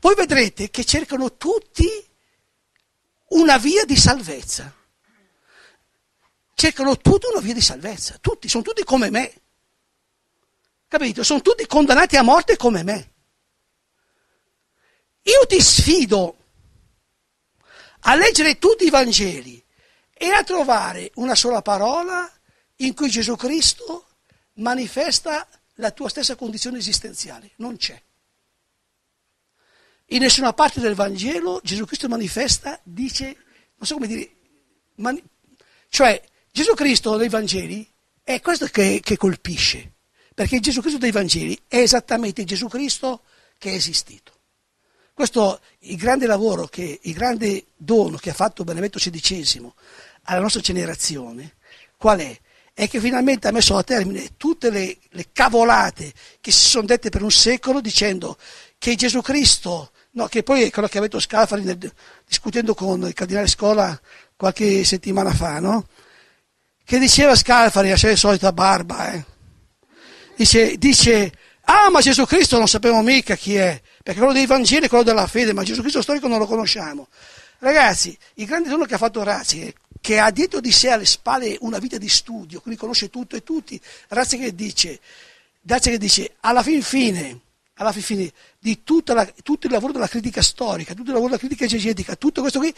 voi vedrete che cercano tutti una via di salvezza. Cercano tutti una via di salvezza, tutti, sono tutti come me. Capito? Sono tutti condannati a morte come me. Io ti sfido a leggere tutti i Vangeli e a trovare una sola parola in cui Gesù Cristo manifesta la tua stessa condizione esistenziale. Non c'è. In nessuna parte del Vangelo Gesù Cristo manifesta, dice, non so come dire, mani- cioè Gesù Cristo nei Vangeli è questo che, che colpisce perché Gesù Cristo dei Vangeli è esattamente il Gesù Cristo che è esistito. Questo il grande lavoro, che, il grande dono che ha fatto Benedetto XVI alla nostra generazione, qual è? È che finalmente ha messo a termine tutte le, le cavolate che si sono dette per un secolo dicendo che Gesù Cristo, no, che poi è quello che ha detto Scafari nel, discutendo con il cardinale Scola qualche settimana fa, no? che diceva Scalfari, ha la solita barba, eh? Dice, dice, ah ma Gesù Cristo non sapevamo mica chi è, perché quello dei Vangeli è quello della fede, ma Gesù Cristo storico non lo conosciamo. Ragazzi, il grande dono che ha fatto Razzi, che ha dietro di sé alle spalle una vita di studio, quindi conosce tutto e tutti, Razzi che dice, Razzi dice, alla fin fine, alla fin fine di la, tutto il lavoro della critica storica, tutto il lavoro della critica egegetica, tutto questo qui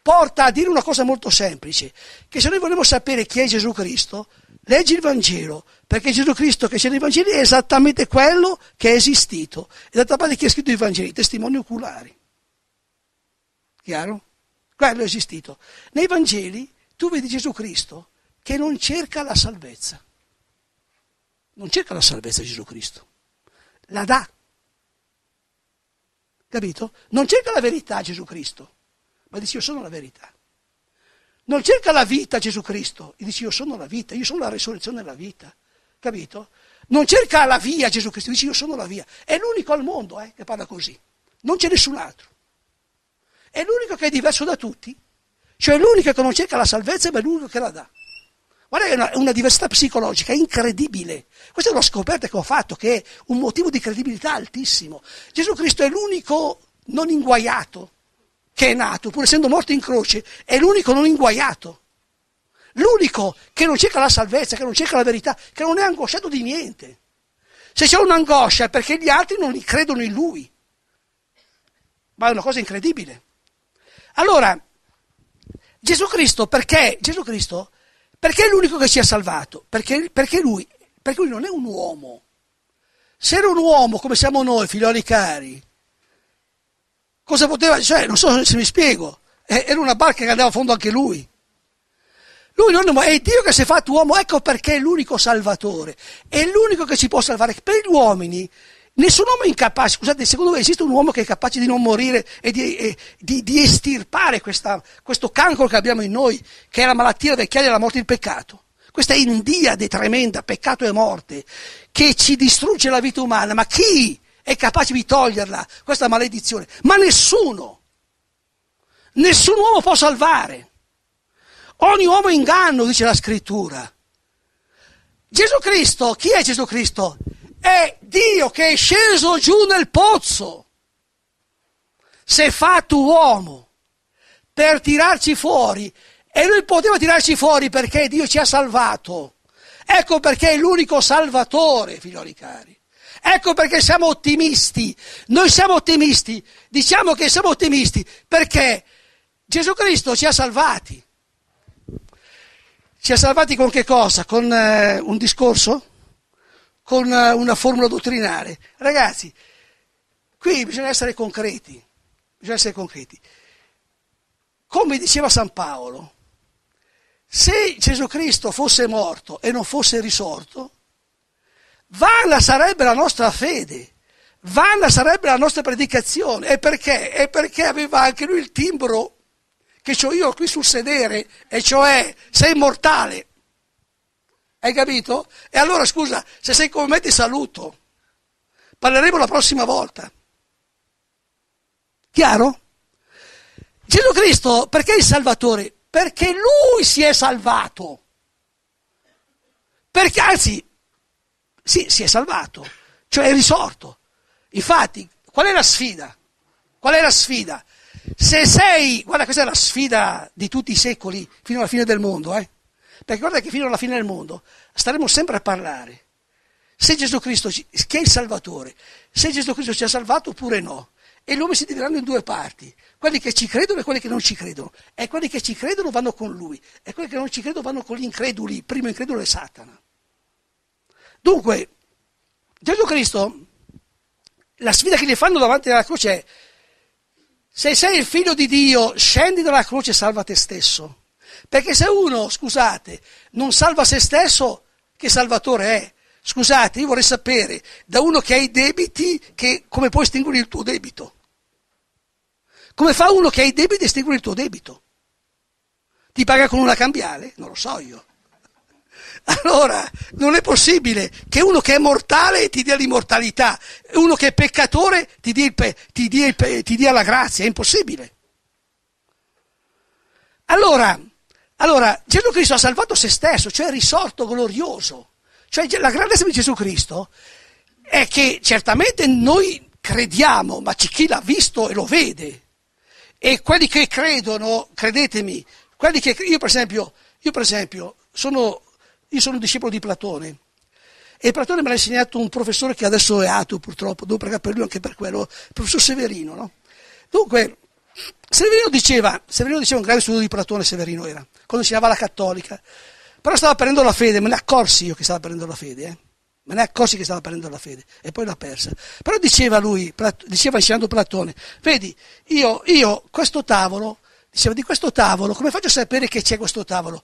porta a dire una cosa molto semplice, che se noi vogliamo sapere chi è Gesù Cristo, Leggi il Vangelo, perché Gesù Cristo che c'è nei Vangeli è esattamente quello che è esistito. E d'altra parte chi ha scritto i Vangeli? I testimoni oculari. Chiaro? Quello è esistito. Nei Vangeli tu vedi Gesù Cristo che non cerca la salvezza. Non cerca la salvezza Gesù Cristo. La dà. Capito? Non cerca la verità Gesù Cristo, ma dice io sono la verità. Non cerca la vita Gesù Cristo e dice io sono la vita, io sono la risurrezione della vita, capito? Non cerca la via Gesù Cristo, dice io sono la via. È l'unico al mondo eh, che parla così, non c'è nessun altro. È l'unico che è diverso da tutti, cioè è l'unico che non cerca la salvezza ma è l'unico che la dà. Guarda è una, una, diversità psicologica incredibile. Questa è una scoperta che ho fatto, che è un motivo di credibilità altissimo. Gesù Cristo è l'unico non inguaiato, che è nato, pur essendo morto in croce, è l'unico non inguaiato, l'unico che non cerca la salvezza, che non cerca la verità, che non è angosciato di niente. Se c'è un'angoscia è perché gli altri non credono in lui. Ma è una cosa incredibile. Allora, Gesù Cristo, perché? Gesù Cristo, perché è l'unico che ci ha salvato? Perché, perché, lui, perché lui non è un uomo. Se era un uomo come siamo noi, figlioli cari, Cosa poteva, cioè, non so se mi spiego. Eh, era una barca che andava a fondo anche lui. Lui non è Dio che si è fatto uomo, ecco perché è l'unico salvatore, è l'unico che ci può salvare. Per gli uomini, nessun uomo è incapace, scusate, secondo voi esiste un uomo che è capace di non morire e di, e, di, di estirpare questa, questo cancro che abbiamo in noi, che è la malattia vecchiaia e la morte del peccato? Questa indiade tremenda, peccato e morte, che ci distrugge la vita umana, ma chi è capace di toglierla, questa maledizione. Ma nessuno, nessun uomo può salvare. Ogni uomo è inganno, dice la scrittura. Gesù Cristo, chi è Gesù Cristo? È Dio che è sceso giù nel pozzo. Si è fatto uomo per tirarci fuori. E lui poteva tirarci fuori perché Dio ci ha salvato. Ecco perché è l'unico salvatore, figlioli cari. Ecco perché siamo ottimisti. Noi siamo ottimisti. Diciamo che siamo ottimisti perché Gesù Cristo ci ha salvati. Ci ha salvati con che cosa? Con eh, un discorso? Con eh, una formula dottrinare? Ragazzi, qui bisogna essere concreti. Bisogna essere concreti. Come diceva San Paolo, se Gesù Cristo fosse morto e non fosse risorto, Vana sarebbe la nostra fede, vana sarebbe la nostra predicazione. E perché? E perché aveva anche lui il timbro che ho io qui sul sedere, e cioè sei mortale. Hai capito? E allora scusa, se sei come me ti saluto. Parleremo la prossima volta. Chiaro? Gesù Cristo, perché il Salvatore? Perché lui si è salvato. Perché, anzi, sì, si è salvato, cioè è risorto. Infatti, qual è la sfida? Qual è la sfida? Se sei, guarda, questa è la sfida di tutti i secoli, fino alla fine del mondo, eh? Perché guarda che fino alla fine del mondo staremo sempre a parlare. Se Gesù Cristo, che è il Salvatore, se Gesù Cristo ci ha salvato oppure no. E gli uomini si divideranno in due parti, quelli che ci credono e quelli che non ci credono. E quelli che ci credono vanno con lui, e quelli che non ci credono vanno con gli increduli, primo incredulo è Satana. Dunque, Gesù Cristo, la sfida che gli fanno davanti alla croce è, se sei il figlio di Dio, scendi dalla croce e salva te stesso. Perché se uno, scusate, non salva se stesso, che salvatore è? Scusate, io vorrei sapere da uno che ha i debiti che, come puoi estinguere il tuo debito. Come fa uno che ha i debiti a estinguere il tuo debito? Ti paga con una cambiale? Non lo so io. Allora, non è possibile che uno che è mortale ti dia l'immortalità, uno che è peccatore ti dia, pe- ti dia, pe- ti dia la grazia, è impossibile. Allora, allora, Gesù Cristo ha salvato se stesso, cioè è risorto glorioso. Cioè la grandezza di Gesù Cristo è che certamente noi crediamo, ma c'è chi l'ha visto e lo vede. E quelli che credono, credetemi, quelli che io per esempio, io per esempio sono io sono un discepolo di Platone. E Platone me l'ha insegnato un professore che adesso è ateo purtroppo, devo pregare per lui anche per quello, il professor Severino. No? Dunque, Severino diceva, Severino diceva un grande studio di Platone, Severino era, quando insegnava la cattolica, però stava prendendo la fede, me ne accorsi io che stava prendendo la fede, eh? me ne accorsi che stava perdendo la fede e poi l'ha persa. Però diceva lui, diceva insegnando Platone, vedi, io, io questo tavolo, diceva di questo tavolo, come faccio a sapere che c'è questo tavolo?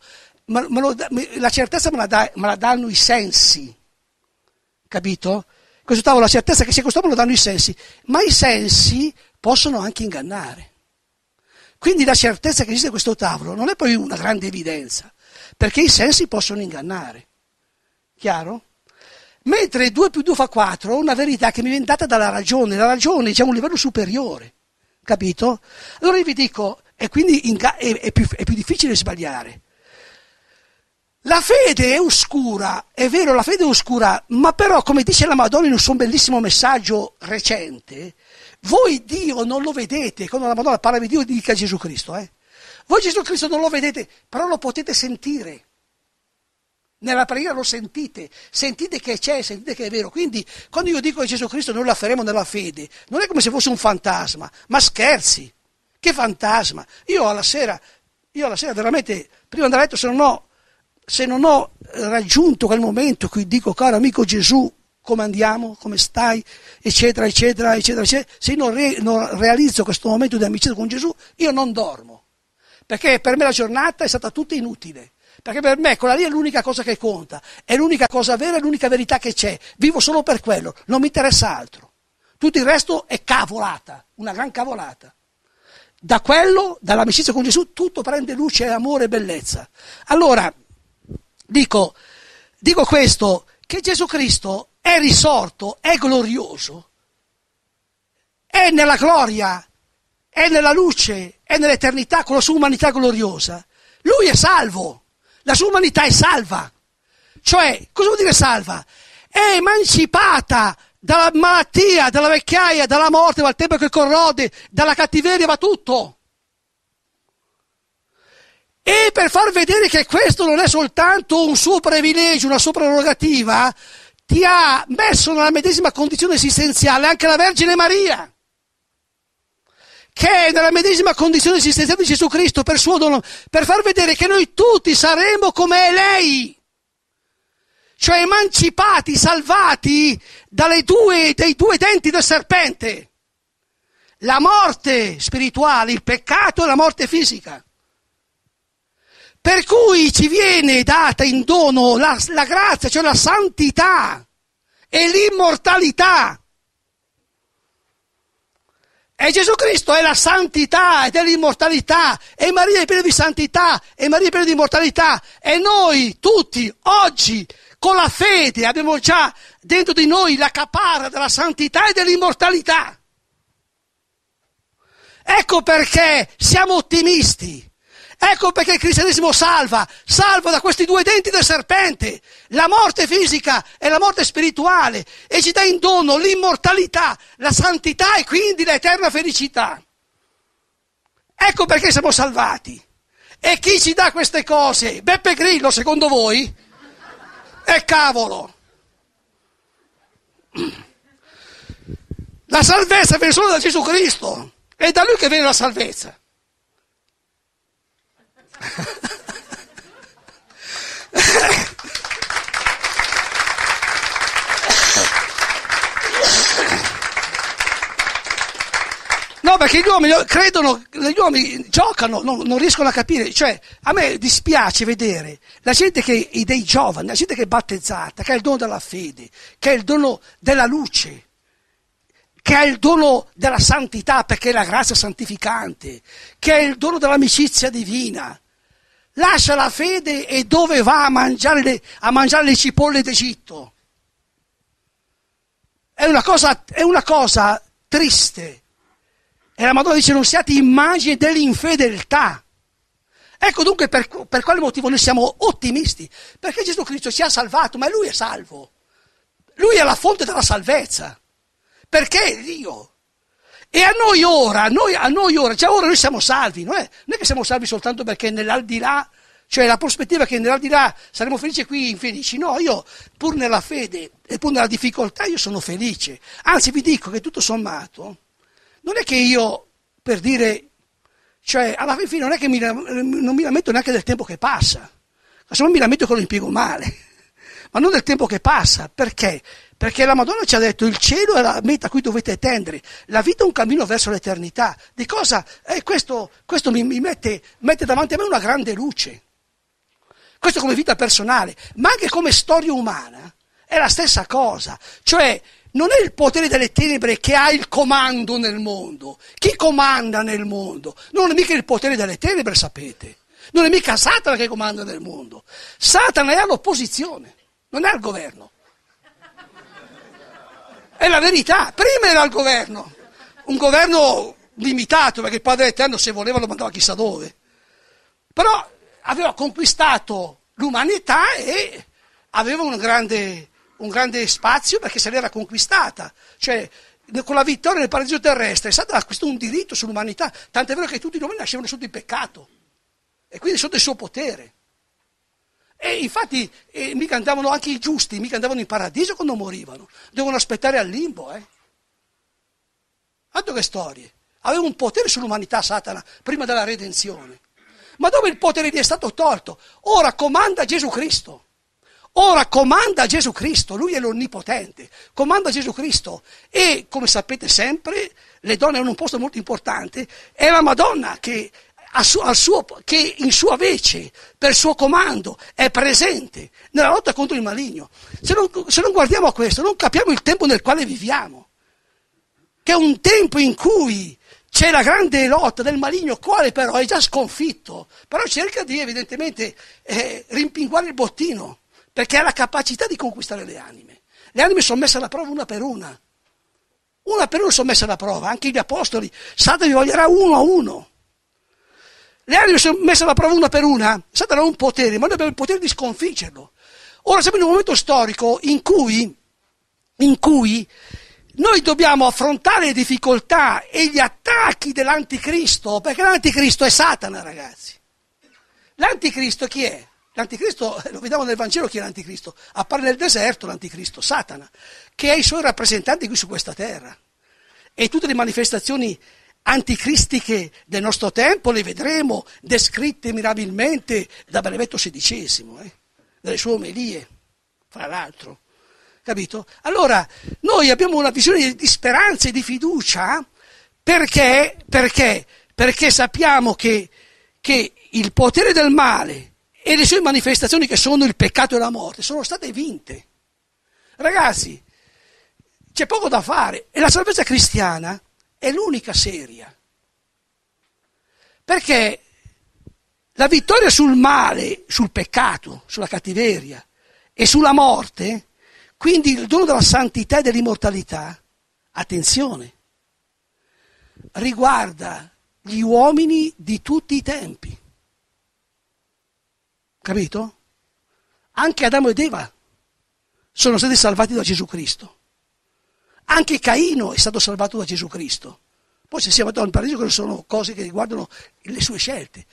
me, me lo, la certezza la da, me la, danno i sensi, capito? Questo tavolo, la certezza che sia questo me lo danno i sensi, ma i sensi possono anche ingannare. Quindi la certezza che esiste questo tavolo non è poi una grande evidenza, perché i sensi possono ingannare. Chiaro? Mentre 2 più 2 fa 4 è una verità che mi viene data dalla ragione, la ragione c'è diciamo, un livello superiore, capito? Allora io vi dico, e quindi inga- è, è, più, è più difficile sbagliare. La fede è oscura, è vero, la fede è oscura, ma però, come dice la Madonna in un suo bellissimo messaggio recente, voi Dio non lo vedete, quando la Madonna parla di Dio dica Gesù Cristo, eh? Voi Gesù Cristo non lo vedete, però lo potete sentire. Nella preghiera lo sentite, sentite che c'è, sentite che è vero. Quindi quando io dico che Gesù Cristo noi lo affermiamo nella fede, non è come se fosse un fantasma, ma scherzi. Che fantasma! Io alla sera, io alla sera veramente, prima di andare a letto, se non ho se non ho raggiunto quel momento in cui dico caro amico Gesù, come andiamo, come stai, eccetera, eccetera, eccetera, eccetera. se non, re, non realizzo questo momento di amicizia con Gesù, io non dormo, perché per me la giornata è stata tutta inutile. Perché per me quella lì è l'unica cosa che conta, è l'unica cosa vera, è l'unica verità che c'è. Vivo solo per quello, non mi interessa altro. Tutto il resto è cavolata, una gran cavolata. Da quello, dall'amicizia con Gesù, tutto prende luce, amore e bellezza. Allora, Dico, dico questo, che Gesù Cristo è risorto, è glorioso, è nella gloria, è nella luce, è nell'eternità con la sua umanità gloriosa. Lui è salvo, la sua umanità è salva. Cioè, cosa vuol dire salva? È emancipata dalla malattia, dalla vecchiaia, dalla morte, dal tempo che corrode, dalla cattiveria, va tutto. E per far vedere che questo non è soltanto un suo privilegio, una sua prerogativa, ti ha messo nella medesima condizione esistenziale anche la Vergine Maria che è nella medesima condizione esistenziale di Gesù Cristo per suo dono, per far vedere che noi tutti saremo come è lei, cioè emancipati, salvati dalle due, dei due denti del serpente, la morte spirituale, il peccato e la morte fisica per cui ci viene data in dono la, la grazia, cioè la santità e l'immortalità. E Gesù Cristo è la santità ed è l'immortalità, e Maria è piena di santità, e Maria è piena di immortalità, e noi tutti oggi con la fede abbiamo già dentro di noi la caparra della santità e dell'immortalità. Ecco perché siamo ottimisti, Ecco perché il cristianesimo salva, salva da questi due denti del serpente, la morte fisica e la morte spirituale, e ci dà in dono l'immortalità, la santità e quindi l'eterna felicità. Ecco perché siamo salvati. E chi ci dà queste cose? Beppe Grillo, secondo voi? E cavolo! La salvezza viene solo da Gesù Cristo, è da Lui che viene la salvezza. No, perché gli uomini credono, gli uomini giocano, non, non, riescono a capire. Cioè, a me dispiace vedere la gente che, dei giovani, la gente che è battezzata, che ha il dono della fede, che ha il dono della luce, che ha il dono della santità perché è la grazia santificante, che ha il dono dell'amicizia divina, lascia la fede e dove va a mangiare le, a mangiare le cipolle d'Egitto. È una, cosa, è una cosa triste. E la Madonna dice non siate immagini dell'infedeltà. Ecco dunque per, per quale motivo noi siamo ottimisti. Perché Gesù Cristo ci ha salvato, ma lui è salvo. Lui è la fonte della salvezza. Perché Dio? E a noi ora, noi, a noi ora, cioè ora noi siamo salvi, non è, non è che siamo salvi soltanto perché nell'aldilà, cioè la prospettiva che nell'aldilà saremo felici qui infelici, no, io pur nella fede e pur nella difficoltà io sono felice, anzi vi dico che tutto sommato non è che io, per dire, cioè alla fine non è che mi, non mi lamento neanche del tempo che passa, ma se non mi lamento che lo impiego male, (laughs) ma non del tempo che passa, perché? Perché la Madonna ci ha detto il cielo è la meta a cui dovete tendere, la vita è un cammino verso l'eternità. Di cosa? Eh, questo, questo mi, mi mette, mette davanti a me una grande luce. Questo come vita personale, ma anche come storia umana è la stessa cosa. Cioè, non è il potere delle tenebre che ha il comando nel mondo. Chi comanda nel mondo? Non è mica il potere delle tenebre, sapete. Non è mica Satana che comanda nel mondo. Satana è all'opposizione, non è al governo. È la verità. Prima era il governo, un governo limitato, perché il Padre Eterno se voleva lo mandava chissà dove. Però aveva conquistato l'umanità e aveva un grande, un grande spazio perché se l'era conquistata. Cioè, con la vittoria del paradiso terrestre è stato acquistato un diritto sull'umanità, tant'è vero che tutti gli uomini nascevano sotto il peccato e quindi sotto il suo potere. E infatti eh, mica andavano anche i giusti, mica andavano in paradiso quando morivano, devono aspettare al limbo. Eh. Altro che storie. Aveva un potere sull'umanità Satana prima della redenzione. Ma dove il potere gli è stato tolto? Ora comanda Gesù Cristo. Ora comanda Gesù Cristo, lui è l'onnipotente, comanda Gesù Cristo e come sapete sempre le donne hanno un posto molto importante, è la Madonna che suo, che in sua vece, per suo comando, è presente nella lotta contro il maligno. Se non, se non guardiamo a questo, non capiamo il tempo nel quale viviamo, che è un tempo in cui c'è la grande lotta del maligno, quale però è già sconfitto, però cerca di evidentemente eh, rimpinguare il bottino, perché ha la capacità di conquistare le anime. Le anime sono messe alla prova una per una. Una per una sono messe alla prova, anche gli apostoli. Satana vi voglierà uno a uno. Le armi sono messe alla prova una per una, Satana ha un potere, ma noi abbiamo il potere di sconfiggerlo. Ora siamo in un momento storico in cui, in cui noi dobbiamo affrontare le difficoltà e gli attacchi dell'anticristo, perché l'anticristo è Satana, ragazzi. L'anticristo chi è? L'anticristo, eh, lo vediamo nel Vangelo chi è l'anticristo, appare nel deserto l'anticristo, Satana, che ha i suoi rappresentanti qui su questa terra. E tutte le manifestazioni anticristiche del nostro tempo le vedremo descritte mirabilmente da Benedetto XVI, eh? nelle sue omelie, fra l'altro. Capito? Allora, noi abbiamo una visione di speranza e di fiducia perché, perché, perché sappiamo che, che il potere del male e le sue manifestazioni che sono il peccato e la morte sono state vinte. Ragazzi, c'è poco da fare e la salvezza cristiana è l'unica seria. Perché la vittoria sul male, sul peccato, sulla cattiveria e sulla morte, quindi il dono della santità e dell'immortalità, attenzione, riguarda gli uomini di tutti i tempi. Capito? Anche Adamo ed Eva sono stati salvati da Gesù Cristo. Anche Caino è stato salvato da Gesù Cristo. Poi se siamo andati in paradiso sono cose che riguardano le sue scelte.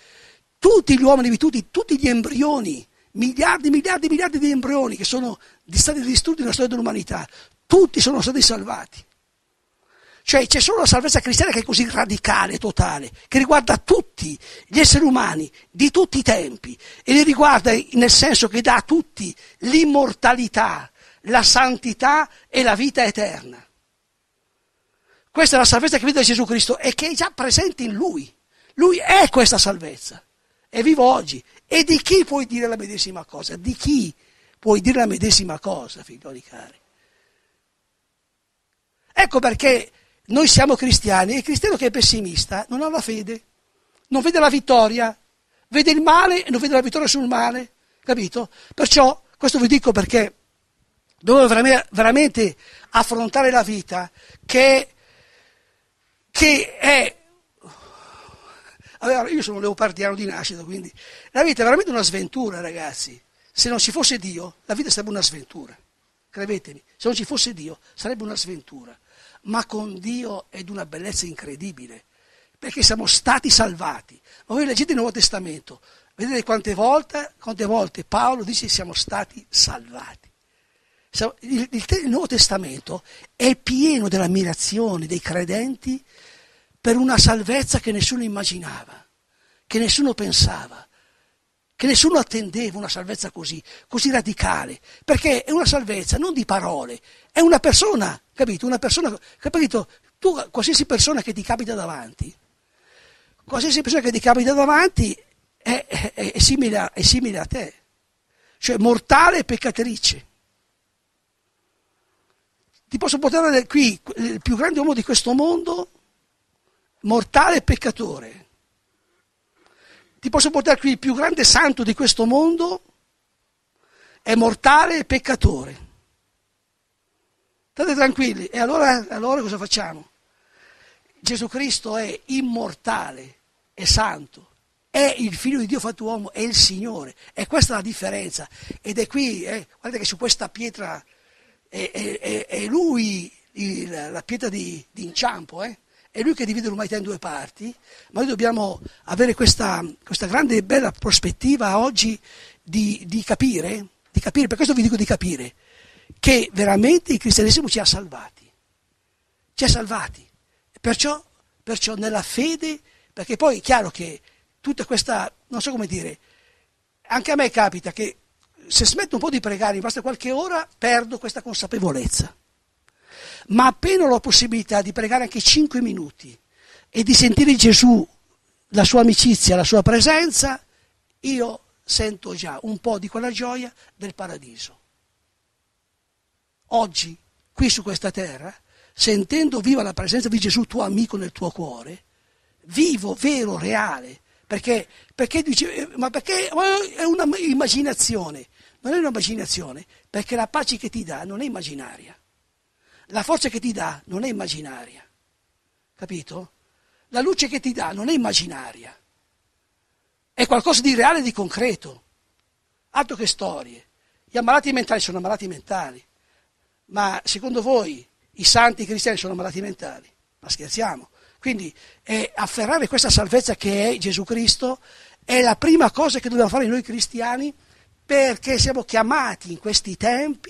Tutti gli uomini virtuti, tutti gli embrioni, miliardi, miliardi, miliardi di embrioni che sono stati distrutti nella storia dell'umanità, tutti sono stati salvati. Cioè c'è solo la salvezza cristiana che è così radicale, totale, che riguarda tutti gli esseri umani di tutti i tempi e li riguarda nel senso che dà a tutti l'immortalità, la santità e la vita eterna. Questa è la salvezza che vede Gesù Cristo e che è già presente in Lui. Lui è questa salvezza, è vivo oggi. E di chi puoi dire la medesima cosa? Di chi puoi dire la medesima cosa, figlioli cari? Ecco perché noi siamo cristiani e il cristiano che è pessimista non ha la fede, non vede la vittoria, vede il male e non vede la vittoria sul male, capito? Perciò questo vi dico perché dovevo veramente affrontare la vita che che è... Allora, io sono leopardiano di nascita, quindi la vita è veramente una sventura, ragazzi. Se non ci fosse Dio, la vita sarebbe una sventura. Credetemi, se non ci fosse Dio, sarebbe una sventura. Ma con Dio è di una bellezza incredibile, perché siamo stati salvati. Ma voi leggete il Nuovo Testamento, vedete quante volte, quante volte Paolo dice siamo stati salvati. Il, il, il Nuovo Testamento è pieno dell'ammirazione dei credenti per una salvezza che nessuno immaginava, che nessuno pensava, che nessuno attendeva una salvezza così, così radicale, perché è una salvezza non di parole, è una persona, capito? Una persona, capito? Tu, qualsiasi persona che ti capita davanti, qualsiasi persona che ti capita davanti è, è, è, simile, a, è simile a te, cioè mortale e peccatrice ti posso portare qui il più grande uomo di questo mondo, mortale e peccatore. Ti posso portare qui il più grande santo di questo mondo, è mortale e peccatore. State tranquilli, e allora, allora cosa facciamo? Gesù Cristo è immortale, è santo, è il figlio di Dio fatto uomo, è il Signore. E questa è la differenza. Ed è qui, eh, guardate che su questa pietra è, è, è lui il, la pietra di, di inciampo, eh? è lui che divide l'umanità in due parti, ma noi dobbiamo avere questa, questa grande e bella prospettiva oggi di, di, capire, di capire, per questo vi dico di capire, che veramente il cristianesimo ci ha salvati, ci ha salvati, perciò, perciò nella fede, perché poi è chiaro che tutta questa, non so come dire, anche a me capita che se smetto un po' di pregare, mi basta qualche ora, perdo questa consapevolezza. Ma appena ho la possibilità di pregare anche 5 minuti e di sentire Gesù, la sua amicizia, la sua presenza, io sento già un po' di quella gioia del paradiso. Oggi, qui su questa terra, sentendo viva la presenza di Gesù, tuo amico nel tuo cuore, vivo, vero, reale, perché, perché dice, eh, ma perché è un'immaginazione? non è un'immaginazione, perché la pace che ti dà non è immaginaria. La forza che ti dà non è immaginaria. Capito? La luce che ti dà non è immaginaria. È qualcosa di reale, di concreto. Altro che storie. Gli ammalati mentali sono ammalati mentali. Ma secondo voi i santi cristiani sono ammalati mentali? Ma scherziamo. Quindi eh, afferrare questa salvezza che è Gesù Cristo è la prima cosa che dobbiamo fare noi cristiani perché siamo chiamati in questi tempi,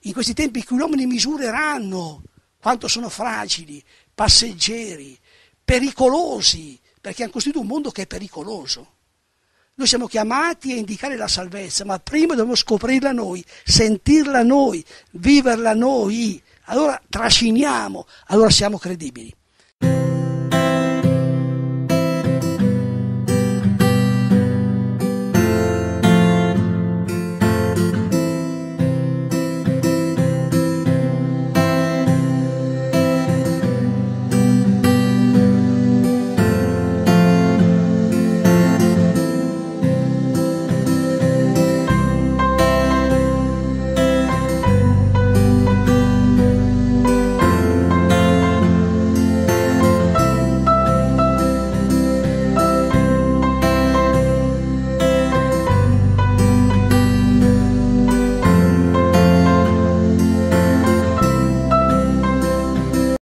in questi tempi in cui gli uomini misureranno quanto sono fragili, passeggeri, pericolosi, perché hanno costruito un mondo che è pericoloso. Noi siamo chiamati a indicare la salvezza, ma prima dobbiamo scoprirla noi, sentirla noi, viverla noi. Allora trasciniamo, allora siamo credibili.